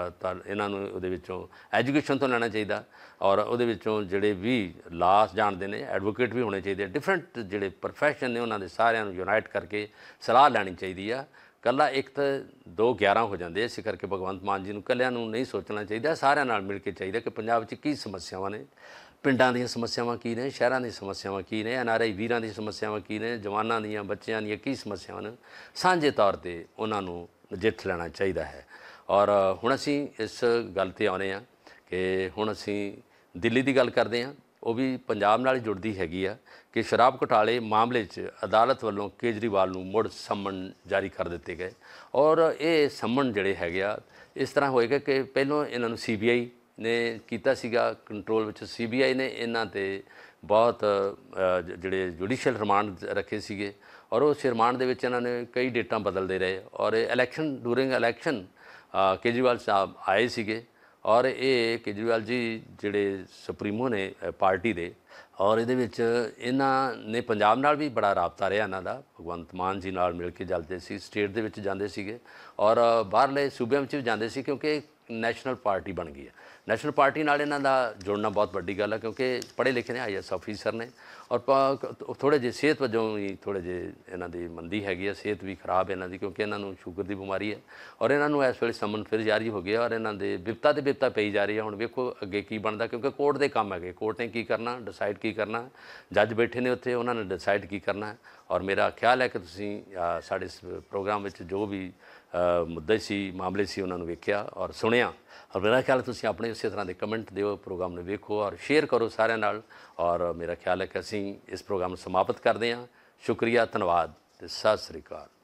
ਇਹਨਾਂ ਨੂੰ ਉਹਦੇ ਵਿੱਚੋਂ ਐਜੂਕੇਸ਼ਨ ਤੋਂ ਲੈਣਾ ਚਾਹੀਦਾ ਔਰ ਉਹਦੇ ਵਿੱਚੋਂ ਜਿਹੜੇ ਵੀ ਲਾਸ ਜਾਣਦੇ ਨੇ ਐਡਵੋਕੇਟ ਵੀ ਹੋਣੇ ਚਾਹੀਦੇ ਡਿਫਰੈਂਟ ਜਿਹੜੇ ਪ੍ਰੋਫੈਸ਼ਨ ਨੇ ਉਹਨਾਂ ਦੇ ਸਾਰਿਆਂ ਨੂੰ ਯੂਨਾਈਟ ਕਰਕੇ ਸਲਾਹ ਲੈਣੀ ਚਾਹੀਦੀ ਆ ਕੱਲਾ ਇੱਕ ਤਾਂ 2 11 ਹੋ ਜਾਂਦੇ ਇਸ ਕਰਕੇ ਭਗਵੰਤ ਮਾਨ ਜੀ ਨੂੰ ਕੱਲਿਆਂ ਨੂੰ ਨਹੀਂ ਸੋਚਣਾ ਚਾਹੀਦਾ ਸਾਰਿਆਂ ਨਾਲ ਮਿਲ ਕੇ ਚਾਹੀਦਾ ਕਿ ਪੰਜਾਬ 'ਚ ਕੀ ਸਮੱਸਿਆਵਾਂ ਨੇ ਪਿੰਡਾਂ ਦੀਆਂ ਸਮੱਸਿਆਵਾਂ ਕੀ ਨੇ ਸ਼ਹਿਰਾਂ ਦੀਆਂ ਸਮੱਸਿਆਵਾਂ ਕੀ ਨੇ ਐਨਆਰਆਈ ਵੀਰਾਂ ਦੀਆਂ ਸਮੱਸਿਆਵਾਂ ਕੀ ਨੇ ਜਵਾਨਾਂ ਦੀਆਂ ਬੱਚਿਆਂ ਦੀਆਂ ਕੀ ਸਮੱਸਿਆਵਾਂ ਨੇ ਸਾਂਝੇ ਤੌਰ ਤੇ ਉਹਨਾਂ ਨੂੰ ਨਜਿੱਠ ਲੈਣਾ ਚਾਹੀਦਾ ਹੈ ਔਰ ਹੁਣ ਅਸੀਂ ਇਸ ਗੱਲ ਤੇ ਆਉਨੇ ਆ ਕਿ ਹੁਣ ਅਸੀਂ ਦਿੱਲੀ ਦੀ ਗੱਲ ਕਰਦੇ ਆ ਉਹ ਵੀ ਪੰਜਾਬ ਨਾਲ ਜੁੜਦੀ ਹੈਗੀ ਆ ਕਿ ਸ਼ਰਾਬ ਘਟਾਲੇ ਮਾਮਲੇ 'ਚ ਅਦਾਲਤ ਵੱਲੋਂ ਕੇਜਰੀਵਾਲ ਨੂੰ ਮੁੜ ਸੰਮਨ ਜਾਰੀ ਕਰ ਦਿੱਤੇ ਗਏ ਔਰ ਇਹ ਸੰਮਨ ਜਿਹੜੇ ਹੈਗੇ ਆ ਇਸ ਤਰ੍ਹਾਂ ਹੋਏਗਾ ਕਿ ਪਹਿਲਾਂ ਇਹਨਾਂ ਨੂੰ ਸੀਬੀਆਈ ਨੇ ਕੀਤਾ ਸੀਗਾ ਕੰਟਰੋਲ ਵਿੱਚ ਸੀਬੀਆਈ ਨੇ ਇਹਨਾਂ ਤੇ ਬਹੁਤ ਜਿਹੜੇ ਜੁਡੀਸ਼ੀਅਲ ਰਿਮਾਂਡ ਰੱਖੇ ਸੀਗੇ ਔਰ ਉਸ ਰਿਮਾਂਡ ਦੇ ਵਿੱਚ ਇਹਨਾਂ ਨੇ ਕਈ ਡੇਟਾਂ ਬਦਲਦੇ ਰਹੇ ਔਰ election during election Kejriwal sahib ਆਏ ਸੀਗੇ ਔਰ ਇਹ ਕੇਜਰੀਵਾਲ ਜੀ ਜਿਹੜੇ ਸੁਪਰੀਮੋ ਨੇ ਪਾਰਟੀ ਦੇ ਔਰ ਇਹਦੇ ਵਿੱਚ ਇਹਨਾਂ ਨੇ ਪੰਜਾਬ ਨਾਲ ਵੀ ਬੜਾ ਰਾਬਤਾ ਰਿਹਾ ਇਹਨਾਂ ਦਾ ਭਗਵੰਤ ਮਾਨ ਜੀ ਨਾਲ ਮਿਲ ਕੇ ਜਾਂਦੇ ਸੀ ਸਟੇਟ ਦੇ ਵਿੱਚ ਜਾਂਦੇ ਸੀਗੇ ਔਰ ਬਾਹਰਲੇ ਸੂਬਿਆਂ ਵਿੱਚ ਵੀ ਜਾਂਦੇ ਸੀ ਕਿਉਂਕਿ ਨੈਸ਼ਨਲ ਪਾਰਟੀ ਬਣ ਗਈ ਹੈ ਨੈਸ਼ਨਲ ਪਾਰਟੀ ਨਾਲ ਇਹਨਾਂ ਦਾ ਜੁੜਨਾ ਬਹੁਤ ਵੱਡੀ ਗੱਲ ਹੈ ਕਿਉਂਕਿ ਪੜ੍ਹੇ ਲਿਖੇ ਨੇ ਆਈਐਸ ਅਫੀਸਰ ਨੇ ਔਰ ਥੋੜੇ ਜਿਹੇ ਸਿਹਤ ਵਜੋਂ ਵੀ ਥੋੜੇ ਜਿਹੇ ਇਹਨਾਂ ਦੀ ਮੰਦੀ ਹੈਗੀ ਹੈ ਸਿਹਤ ਵੀ ਖਰਾਬ ਇਹਨਾਂ ਦੀ ਕਿਉਂਕਿ ਇਹਨਾਂ ਨੂੰ ਸ਼ੂਗਰ ਦੀ ਬਿਮਾਰੀ ਹੈ ਔਰ ਇਹਨਾਂ ਨੂੰ ਇਸ ਵੇਲੇ ਸਮਨ ਫਿਰ ਜਾਰੀ ਹੋ ਗਿਆ ਔਰ ਇਹਨਾਂ ਦੇ ਵਿਪਤਾ ਤੇ ਵਿਪਤਾ ਪਈ ਜਾ ਰਹੀ ਹੈ ਹੁਣ ਵੇਖੋ ਅੱਗੇ ਕੀ ਬਣਦਾ ਕਿਉਂਕਿ ਕੋਰਟ ਦੇ ਕੰਮ ਹੈਗੇ ਕੋਰਟ ਨੇ ਕੀ ਕਰਨਾ ਡਿਸਾਈਡ ਕੀ ਕਰਨਾ ਜੱਜ ਬੈਠੇ ਨੇ ਉੱਥੇ ਉਹਨਾਂ ਨੇ ਡਿਸਾਈਡ ਕੀ ਕਰਨਾ ਔਰ ਮੇਰਾ ਖਿਆਲ ਹੈ ਕਿ ਤੁਸੀਂ ਸਾਡੇ ਇਸ ਪ੍ਰੋਗਰਾਮ ਵਿੱਚ ਜੋ ਵੀ ਮੁੱਦੇ ਸੀ ਮਾਮਲੇ ਸੀ ਉਹਨਾਂ ਨੂੰ ਵੇਖਿਆ ਔਰ ਸੁਣਿਆ ਔਰ ਮੇਰਾ ਖਿਆਲ ਹੈ ਤੁਸੀਂ ਆਪਣੇ ਉਸੇ ਤਰ੍ਹਾਂ ਦੇ ਕਮੈਂਟ ਦਿਓ ਪ੍ਰੋਗਰਾਮ ਨੂੰ ਵੇਖੋ ਔਰ ਸ਼ੇਅਰ ਕਰੋ ਸਾਰਿਆਂ ਨਾਲ ਔਰ ਮੇਰਾ ਖਿਆਲ ਹੈ ਕਿ ਅਸੀਂ ਇਸ ਪ੍ਰੋਗਰਾਮ ਨੂੰ ਸਮਾਪਤ ਕਰਦੇ ਹਾਂ ਸ਼ੁਕਰੀਆ ਧੰਨਵਾਦ ਤੇ ਸਤਿ ਸ੍ਰੀ ਅਕਾਲ